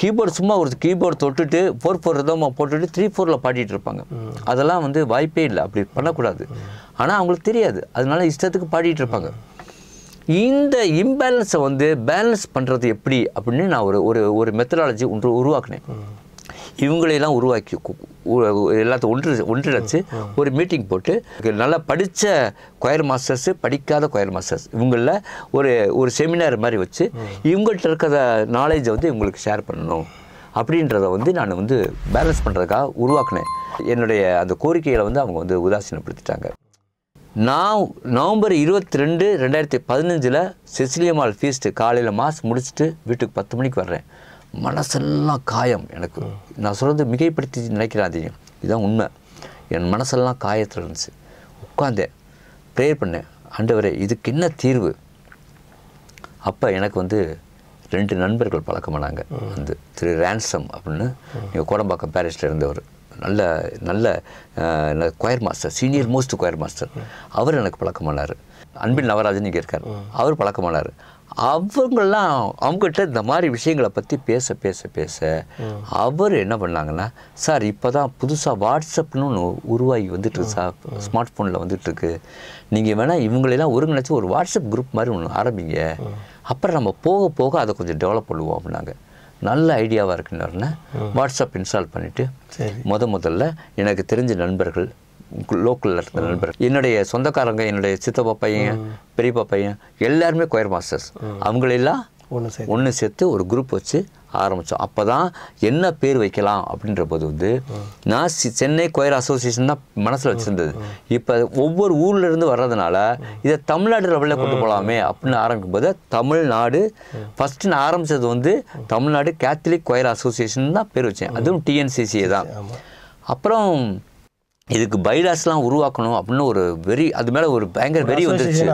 கீபோர்டு சும்மா ஒரு கீபோர்டு தொட்டுட்டு ஃபோர் ஃபோர் ரிதமாக போட்டுட்டு த்ரீ ஃபோரில் பாடிட்டு இருப்பாங்க அதெல்லாம் வந்து வாய்ப்பே இல்லை அப்படி பண்ணக்கூடாது ஆனால் அவங்களுக்கு தெரியாது அதனால இஷ்டத்துக்கு பாடிட்டு இருப்பாங்க இந்த இம்பேலன்ஸை வந்து பேலன்ஸ் பண்ணுறது எப்படி அப்படின்னு நான் ஒரு ஒரு ஒரு மெத்தடாலஜி ஒன்று உருவாக்கினேன் இவங்களையெல்லாம் உருவாக்கி எல்லாத்தையும் ஒன்று ஒன்றிணைச்சு ஒரு மீட்டிங் போட்டு நல்லா படித்த கொயர் மாஸ்டர்ஸ் படிக்காத கொயர் மாஸ்டர்ஸ் இவங்களில் ஒரு ஒரு செமினார் மாதிரி வச்சு இவங்கள்ட்ட இருக்கிற நாலேஜை வந்து இவங்களுக்கு ஷேர் பண்ணணும் அப்படின்றத வந்து நான் வந்து பேலன்ஸ் பண்ணுறதுக்காக உருவாக்கினேன் என்னுடைய அந்த கோரிக்கைகளை வந்து அவங்க வந்து உதாசீனப்படுத்திட்டாங்க நான் நவம்பர் இருபத்தி ரெண்டு ரெண்டாயிரத்தி பதினஞ்சில் செசிலியம்மாள் ஃபீஸ்ட்டு காலையில் மாஸ் முடிச்சுட்டு வீட்டுக்கு பத்து மணிக்கு வர்றேன் மனசெல்லாம் காயம் எனக்கு நான் சொல்கிறது மிகைப்படுத்தி நினைக்கிறாதீங்க இதுதான் உண்மை என் மனசெல்லாம் காயத்தில் இருந்துச்சு உட்காந்தேன் ப்ரேயர் பண்ணேன் ஆண்டவரே இதுக்கு என்ன தீர்வு அப்போ எனக்கு வந்து ரெண்டு நண்பர்கள் பழக்கமானாங்க வந்து திரு ரேன்சம் அப்படின்னு இங்கே கோடம்பாக்கம் பேரிஸில் இருந்தவர் நல்ல நல்ல choir master senior most choir master அவர் எனக்கு பழக்கமானார் அன்பின் நவராஜன் இங்கே இருக்கார் அவர் பழக்கமானார் அவங்களாம் அவங்ககிட்ட இந்த மாதிரி விஷயங்களை பற்றி பேச பேச பேச அவர் என்ன பண்ணாங்கன்னா சார் இப்போ தான் புதுசாக வாட்ஸ்அப்னு ஒன்று உருவாகி வந்துட்டுருக்கு சார் ஸ்மார்ட் ஃபோனில் வந்துட்டுருக்கு நீங்கள் வேணால் இவங்களெல்லாம் ஒருங்கிணைச்சி ஒரு வாட்ஸ்அப் குரூப் மாதிரி ஒன்று ஆரம்பிங்க அப்புறம் நம்ம போக போக அதை கொஞ்சம் டெவலப் பண்ணுவோம் அப்படின்னாங்க நல்ல ஐடியாவாக இருக்குன்னு வாட்ஸ்அப் இன்ஸ்டால் பண்ணிவிட்டு முத முதல்ல எனக்கு தெரிஞ்ச நண்பர்கள் லோக்கலில் இருந்த நண்பர் என்னுடைய சொந்தக்காரங்க என்னுடைய சித்தப்பா பையன் பெரியப்பா பையன் எல்லாருமே கொயர் மாஸ்டர்ஸ் அவங்களெல்லாம் ஒன்று சேர்த்து ஒன்று சேர்த்து ஒரு குரூப் வச்சு ஆரம்பித்தோம் அப்போ தான் என்ன பேர் வைக்கலாம் அப்படின்ற போது வந்து நான் சி சென்னை கொயர் அசோசியேஷன் தான் மனசில் வச்சுருந்தது இப்போ ஒவ்வொரு ஊர்லேருந்து வர்றதுனால இதை தமிழ்நாடு லெவலில் கொண்டு போகலாமே அப்படின்னு ஆரம்பிக்கும் போது தமிழ்நாடு ஃபஸ்ட்டு நான் ஆரம்பித்தது வந்து தமிழ்நாடு கேத்தலிக் கொயர் அசோசியேஷன் தான் பேர் வச்சேன் அதுவும் டிஎன்சிசிஏ தான் அப்புறம் இதுக்கு பைலாஸ்லாம் உருவாக்கணும் அப்படின்னு ஒரு வெறி அது மேலே ஒரு பயங்கர வெறி வந்துருச்சு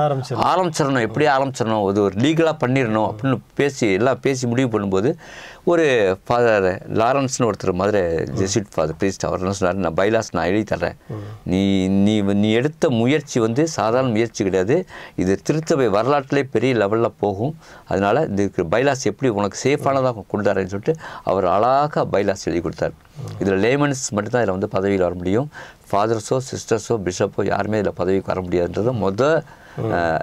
ஆரம்பிச்சிடணும் எப்படி ஆரம்பிச்சிடணும் அது ஒரு லீகலாக பண்ணிடணும் அப்படின்னு பேசி எல்லாம் பேசி முடிவு பண்ணும்போது ஒரு ஃபாதர் லாரன்ஸ்னு ஒருத்தர் மாதிரி ஜெசிட் ஃபாதர் பிரீஸ்ட் என்ன சொன்னார் நான் பைலாஸ் நான் எழுதி தர்றேன் நீ நீ நீ எடுத்த முயற்சி வந்து சாதாரண முயற்சி கிடையாது இது திருத்தவை வரலாற்றிலே பெரிய லெவலில் போகும் அதனால் இதுக்கு பைலாஸ் எப்படி உனக்கு சேஃபானதாக கொடுத்தாருன்னு சொல்லிட்டு அவர் அழகாக பைலாஸ் எழுதி கொடுத்தார் இதில் லேமன்ஸ் மட்டும்தான் இதில் வந்து பதவியில் வர முடியும் ஃபாதர்ஸோ சிஸ்டர்ஸோ பிஷப்போ யாருமே இதில் பதவிக்கு வர முடியாதுன்றது மொதல்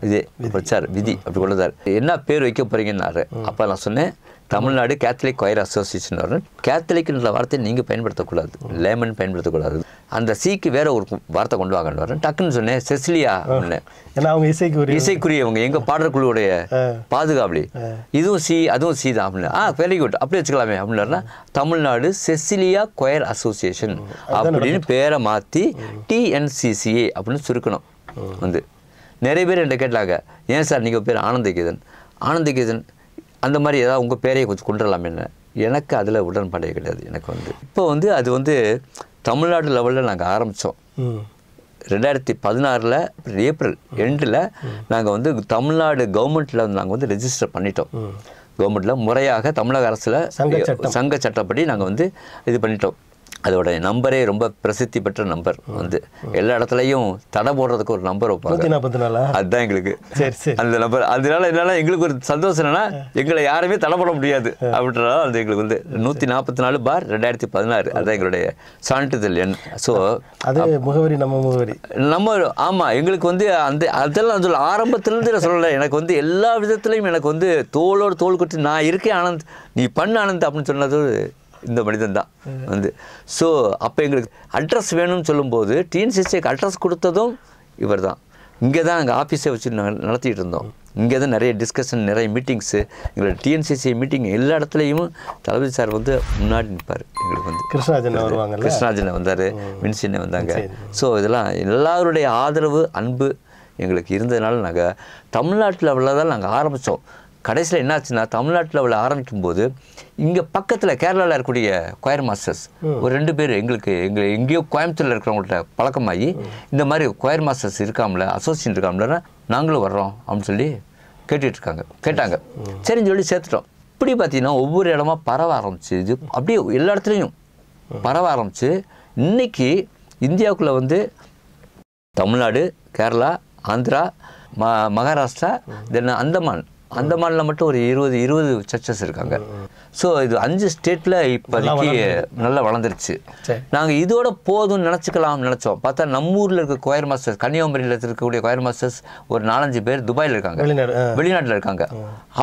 இது பிரச்சார் விதி அப்படி கொண்டுதார் என்ன பேர் வைக்க போகிறீங்கன்னாரு அப்போ நான் சொன்னேன் தமிழ்நாடு கேத்தலிக் கொயர் அசோசியேஷன் வரும் கேத்தலிக்ன்ற வார்த்தையை நீங்கள் பயன்படுத்தக்கூடாது லேமன் பயன்படுத்தக்கூடாது அந்த சீக்கு வேற ஒரு வார்த்தை கொண்டு வாங்க டக்குன்னு சொன்னேன் செசிலியா ஏன்னா அவங்க இசைக்குரிய இசைக்குரியவங்க எங்க பாடற்குழுவுடைய பாதுகாப்பு இதுவும் சி அதுவும் சி தான் அப்படின்னு ஆ வெரி குட் அப்படி வச்சுக்கலாமே அப்படின்னா தமிழ்நாடு செசிலியா கொயர் அசோசியேஷன் அப்படின்னு பேரை மாற்றி டிஎன்சிசிஏ அப்படின்னு சுருக்கணும் வந்து நிறைய பேர் என்கிட்ட கேட்டாங்க ஏன் சார் நீங்கள் பேர் ஆனந்தகீதன் ஆனந்தகீதன் அந்த மாதிரி ஏதாவது உங்கள் பேரையை கொஞ்சம் கொண்டுடலாம் என்ன எனக்கு அதில் உடன்பாடு கிடையாது எனக்கு வந்து இப்போ வந்து அது வந்து தமிழ்நாடு லெவலில் நாங்கள் ஆரம்பித்தோம் ரெண்டாயிரத்தி பதினாறில் ஏப்ரல் எண்டில் நாங்கள் வந்து தமிழ்நாடு கவர்மெண்ட்டில் நாங்கள் வந்து ரெஜிஸ்டர் பண்ணிட்டோம் கவர்மெண்ட்டில் முறையாக தமிழக அரசில் சங்க சட்டப்படி நாங்கள் வந்து இது பண்ணிட்டோம் அதோடைய நம்பரே ரொம்ப பிரசித்தி பெற்ற நம்பர் வந்து எல்லா இடத்துலையும் தடை போடுறதுக்கு ஒரு நம்பர் வைப்பாங்க அதுதான் எங்களுக்கு சரி சரி அந்த நம்பர் அதனால என்னென்னா எங்களுக்கு ஒரு சந்தோஷம் என்னன்னா எங்களை யாருமே தடை போட முடியாது அப்படின்றதால அது எங்களுக்கு வந்து நூற்றி நாற்பத்தி நாலு பார் ரெண்டாயிரத்தி பதினாறு அதுதான் எங்களுடைய சான்றிதழ் எண் ஸோ அது முகவரி நம்ம முகவரி நம்ம ஆமாம் எங்களுக்கு வந்து அந்த அதெல்லாம் அந்த ஆரம்பத்துலேருந்து நான் சொல்லலை எனக்கு வந்து எல்லா விதத்துலையும் எனக்கு வந்து தோளோடு தோல் கொட்டி நான் இருக்கேன் ஆனந்த் நீ பண்ண ஆனந்த் அப்படின்னு சொன்னது இந்த மனிதன் தான் வந்து ஸோ அப்போ எங்களுக்கு அட்ரஸ் வேணும்னு சொல்லும்போது டிஎன்சிசிக்கு அட்ரஸ் கொடுத்ததும் இவர் தான் இங்கே தான் எங்கள் ஆஃபீஸை வச்சு நடத்திட்டு இருந்தோம் இங்கே தான் நிறைய டிஸ்கஷன் நிறைய மீட்டிங்ஸு எங்களோட டிஎன்சிசி மீட்டிங் எல்லா இடத்துலையும் தளபதி சார் வந்து முன்னாடி நிற்பார் எங்களுக்கு வந்து கிருஷ்ணாஜன் வருவாங்க கிருஷ்ணாஜனை வந்தார் மின்சினை வந்தாங்க ஸோ இதெல்லாம் எல்லாருடைய ஆதரவு அன்பு எங்களுக்கு இருந்ததுனால நாங்கள் தமிழ்நாட்டில் அவ்வளோதான் நாங்கள் ஆரம்பித்தோம் கடைசியில் என்னாச்சுன்னா தமிழ்நாட்டில் அவளை ஆரம்பிக்கும் போது இங்கே பக்கத்தில் கேரளாவில் இருக்கக்கூடிய கொயர் மாஸ்டர்ஸ் ஒரு ரெண்டு பேர் எங்களுக்கு எங்களை எங்கேயோ கோயம்புத்தூரில் இருக்கிறவங்கள்ட்ட பழக்கமாகி இந்த மாதிரி கொயர் மாஸ்டர்ஸ் இருக்காமல அசோசியன் இருக்காமலன்னா நாங்களும் வர்றோம் அப்படின்னு சொல்லி இருக்காங்க கேட்டாங்க சரின்னு சொல்லி சேர்த்துட்டோம் இப்படி பார்த்தீங்கன்னா ஒவ்வொரு இடமா பரவ ஆரம்பிச்சு இது அப்படியே எல்லா இடத்துலையும் பரவ ஆரம்பிச்சு இன்னைக்கு இந்தியாவுக்குள்ள வந்து தமிழ்நாடு கேரளா ஆந்திரா ம மகாராஷ்டிரா தென் அந்தமான் அந்த மாநிலம் மட்டும் ஒரு இருபது இருபது சர்ச்சஸ் இருக்காங்க ஸோ இது அஞ்சு ஸ்டேட்டில் இப்போதைக்கு நல்லா வளர்ந்துருச்சு நாங்கள் இதோட போதும் நினச்சிக்கலாம் நினச்சோம் பார்த்தா நம்ம ஊரில் இருக்க கோயர் மாஸ்டர்ஸ் கன்னியாகுமரியில் இருக்கக்கூடிய கோயர் மாஸ்டர்ஸ் ஒரு நாலஞ்சு பேர் துபாயில் இருக்காங்க வெளிநாட்டில் இருக்காங்க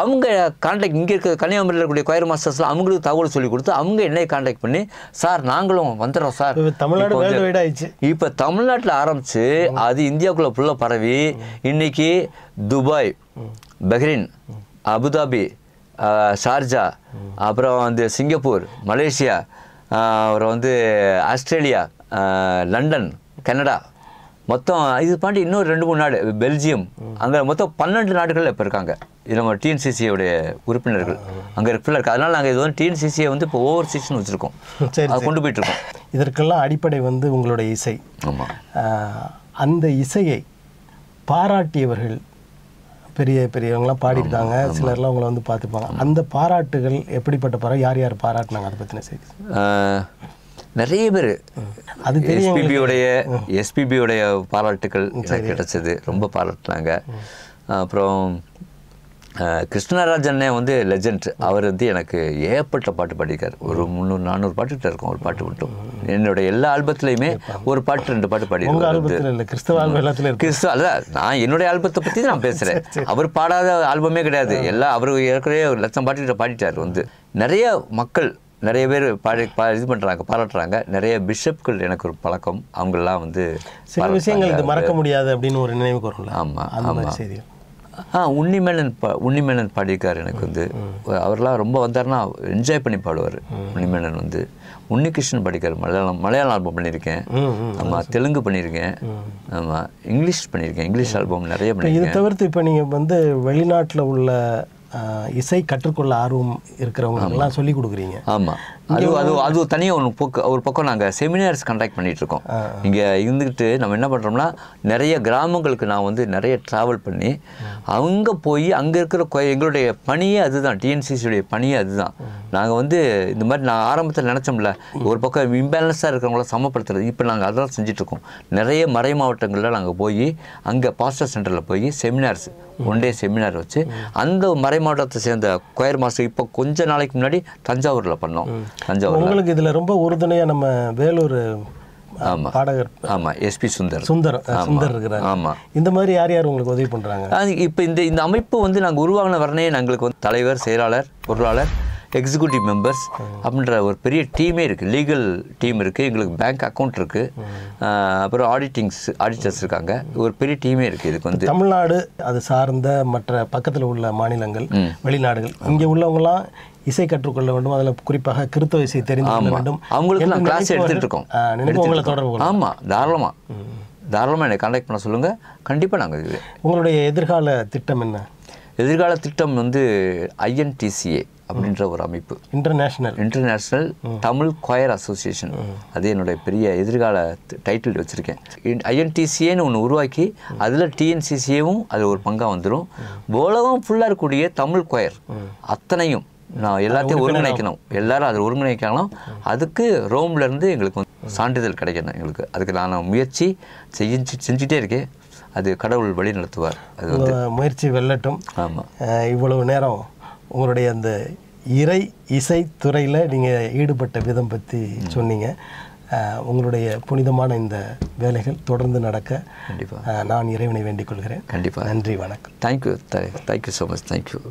அவங்க கான்டாக்ட் இங்கே இருக்க கன்னியாகுமரியில் இருக்கக்கூடிய கோயர் மாஸ்டர்ஸ்லாம் அவங்களுக்கு தகவல் சொல்லி கொடுத்து அவங்க என்னை கான்டாக்ட் பண்ணி சார் நாங்களும் வந்துடுறோம் சார் தமிழ்நாடு இப்போ தமிழ்நாட்டில் ஆரம்பித்து அது இந்தியாவுக்குள்ளே ஃபுல்லாக பரவி இன்னைக்கு துபாய் பஹ்ரின் அபுதாபி ஷார்ஜா அப்புறம் வந்து சிங்கப்பூர் மலேசியா அப்புறம் வந்து ஆஸ்திரேலியா லண்டன் கனடா மொத்தம் இது பாண்டி இன்னும் ரெண்டு மூணு நாடு பெல்ஜியம் அங்கே மொத்தம் பன்னெண்டு நாடுகள் இப்போ இருக்காங்க இது நம்ம டிஎன்சிசியோடைய உறுப்பினர்கள் அங்கே ஃபுல்லாக இருக்குது அதனால் நாங்கள் இது வந்து டிஎன்சிசியை வந்து இப்போ ஓவர் சீசன் வச்சுருக்கோம் சரி கொண்டு போயிட்டுருக்கோம் இதற்கெல்லாம் அடிப்படை வந்து உங்களுடைய இசை ஆமாம் அந்த இசையை பாராட்டியவர்கள் பெரிய பெரியவங்களாம் பாடியிருக்காங்க சிலர்லாம் அவங்கள வந்து பார்த்துப்பாங்க அந்த பாராட்டுகள் எப்படிப்பட்ட பாரா யார் யார் பாராட்டினாங்க அதை பற்றின செய்தி நிறைய பேர் அது எஸ்பிபியுடைய எஸ்பிபியுடைய பாராட்டுகள் எனக்கு ரொம்ப பாராட்டினாங்க அப்புறம் கிருஷ்ணராஜன்னே வந்து லெஜண்ட் அவர் வந்து எனக்கு ஏகப்பட்ட பாட்டு பாடியிருக்கார் ஒரு முந்நூறு நானூறு பாட்டுகிட்ட இருக்கும் ஒரு பாட்டு மட்டும் என்னுடைய எல்லா ஆல்பத்துலையுமே ஒரு பாட்டு ரெண்டு பாட்டு பாடியிருக்காரு கிறிஸ்துவ அல்ல நான் என்னுடைய ஆல்பத்தை பற்றி நான் பேசுகிறேன் அவர் பாடாத ஆல்பமே கிடையாது எல்லாம் அவர் ஏற்கனவே ஒரு லட்சம் பாட்டுகிட்ட பாடிட்டார் வந்து நிறைய மக்கள் நிறைய பேர் பாடி பா இது பண்ணுறாங்க பாராட்டுறாங்க நிறைய பிஷப்கள் எனக்கு ஒரு பழக்கம் அவங்கெல்லாம் வந்து சில விஷயங்கள் மறக்க முடியாது அப்படின்னு ஒரு நினைவு வரும்ல ஆமாம் ஆமாம் சரி ஆ உன்னிமேனன் பா உன்னிமேனன் பாடியிருக்கார் எனக்கு வந்து அவர்லாம் ரொம்ப வந்தார்னா என்ஜாய் பண்ணி பாடுவார் உன்னிமேனன் வந்து உன்னிகிருஷ்ணன் படிக்கார் மலையாளம் மலையாளம் ஆல்பம் பண்ணியிருக்கேன் ஆமாம் தெலுங்கு பண்ணியிருக்கேன் ஆமாம் இங்கிலீஷ் பண்ணியிருக்கேன் இங்கிலீஷ் ஆல்பம் நிறைய பண்ணியிருக்கேன் இதை தவிர்த்து இப்போ நீங்கள் வந்து வெளிநாட்டில் உள்ள இசை கற்றுக்கொள்ள ஆர்வம் இருக்கிறவங்களுக்கெல்லாம் சொல்லி கொடுக்குறீங்க ஆமாம் அது அது அது தனியாக ஒன்று பக்கம் ஒரு பக்கம் நாங்கள் செமினார்ஸ் கண்டக்ட் பண்ணிகிட்டு இருக்கோம் இங்கே இருந்துக்கிட்டு நம்ம என்ன பண்ணுறோம்னா நிறைய கிராமங்களுக்கு நான் வந்து நிறைய ட்ராவல் பண்ணி அங்கே போய் அங்கே இருக்கிற எங்களுடைய பணியே அதுதான் டிஎன்சிசியுடைய பணியே அதுதான் நாங்கள் வந்து இந்த மாதிரி நான் ஆரம்பத்தில் நினச்சோம்ல ஒரு பக்கம் இம்பேலன்ஸாக இருக்கிறவங்கள சமப்படுத்துறது இப்போ நாங்கள் அதெல்லாம் செஞ்சிட்ருக்கோம் நிறைய மறை மாவட்டங்களில் நாங்கள் போய் அங்கே பாஸ்டர் சென்டரில் போய் செமினார்ஸ் ஒன் டே செமினார் வச்சு அந்த மறை மாவட்டத்தை சேர்ந்த கொயர் மாஸ்டர் இப்போ கொஞ்ச நாளைக்கு முன்னாடி தஞ்சாவூரில் பண்ணோம் தஞ்சாவூர் உங்களுக்கு இதில் ரொம்ப உறுதுணையாக நம்ம வேலூர் ஆமாம் பாடகர் ஆமாம் எஸ்பி சுந்தர் சுந்தர் சுந்தர் இருக்கிறார் ஆமாம் இந்த மாதிரி யார் யார் உங்களுக்கு உதவி பண்ணுறாங்க இப்போ இந்த இந்த அமைப்பு வந்து நாங்கள் உருவாகின வரனே நாங்களுக்கு வந்து தலைவர் செயலாளர் பொருளாளர் எக்ஸிக்யூட்டிவ் மெம்பர்ஸ் அப்படின்ற ஒரு பெரிய டீமே இருக்குது லீகல் டீம் இருக்குது எங்களுக்கு பேங்க் அக்கௌண்ட் இருக்குது அப்புறம் ஆடிட்டிங்ஸ் ஆடிட்டர்ஸ் இருக்காங்க ஒரு பெரிய டீமே இருக்குது இதுக்கு வந்து தமிழ்நாடு அது சார்ந்த மற்ற பக்கத்தில் உள்ள மாநிலங்கள் வெளிநாடுகள் இங்கே உள்ளவங்களாம் இசை கற்றுக்கொள்ள வேண்டும் அதில் குறிப்பாக கிறித்தவ இசை தெரிந்து கொள்ள வேண்டும் அவங்களுக்கு நான் கிளாஸ் எடுத்துகிட்டு இருக்கோம் உங்களை தொடர்பு ஆமாம் தாராளமாக தாராளமாக என்னை காண்டாக்ட் பண்ண சொல்லுங்கள் கண்டிப்பாக நாங்கள் இது உங்களுடைய எதிர்கால திட்டம் என்ன எதிர்கால திட்டம் வந்து ஐஎன்டிசிஏ அப்படின்ற ஒரு அமைப்பு international international Tamil choir association அது என்னுடைய பெரிய எதிர்கால டைட்டில் வச்சுருக்கேன் ஐஎன்டிசிஏன்னு ஒன்று உருவாக்கி அதில் டிஎன்சிசிஏவும் அது ஒரு பங்காக வந்துடும் போலவும் ஃபுல்லாக இருக்கக்கூடிய தமிழ் கொயர் அத்தனையும் நான் எல்லாத்தையும் ஒருங்கிணைக்கணும் எல்லாரும் அதில் ஒருங்கிணைக்கணும் அதுக்கு ரோம்லேருந்து எங்களுக்கு சான்றிதழ் கிடைக்கணும் எங்களுக்கு அதுக்கு நான் முயற்சி செஞ்சு செஞ்சுட்டே இருக்கேன் அது கடவுள் வழி நடத்துவார் அது வந்து முயற்சி வெல்லட்டும் ஆமாம் இவ்வளவு நேரம் உங்களுடைய அந்த இறை இசை துறையில் நீங்கள் ஈடுபட்ட விதம் பற்றி சொன்னீங்க உங்களுடைய புனிதமான இந்த வேலைகள் தொடர்ந்து நடக்க கண்டிப்பாக நான் இறைவனை வேண்டிக் கொள்கிறேன் கண்டிப்பாக நன்றி வணக்கம் thank you thank you so much thank you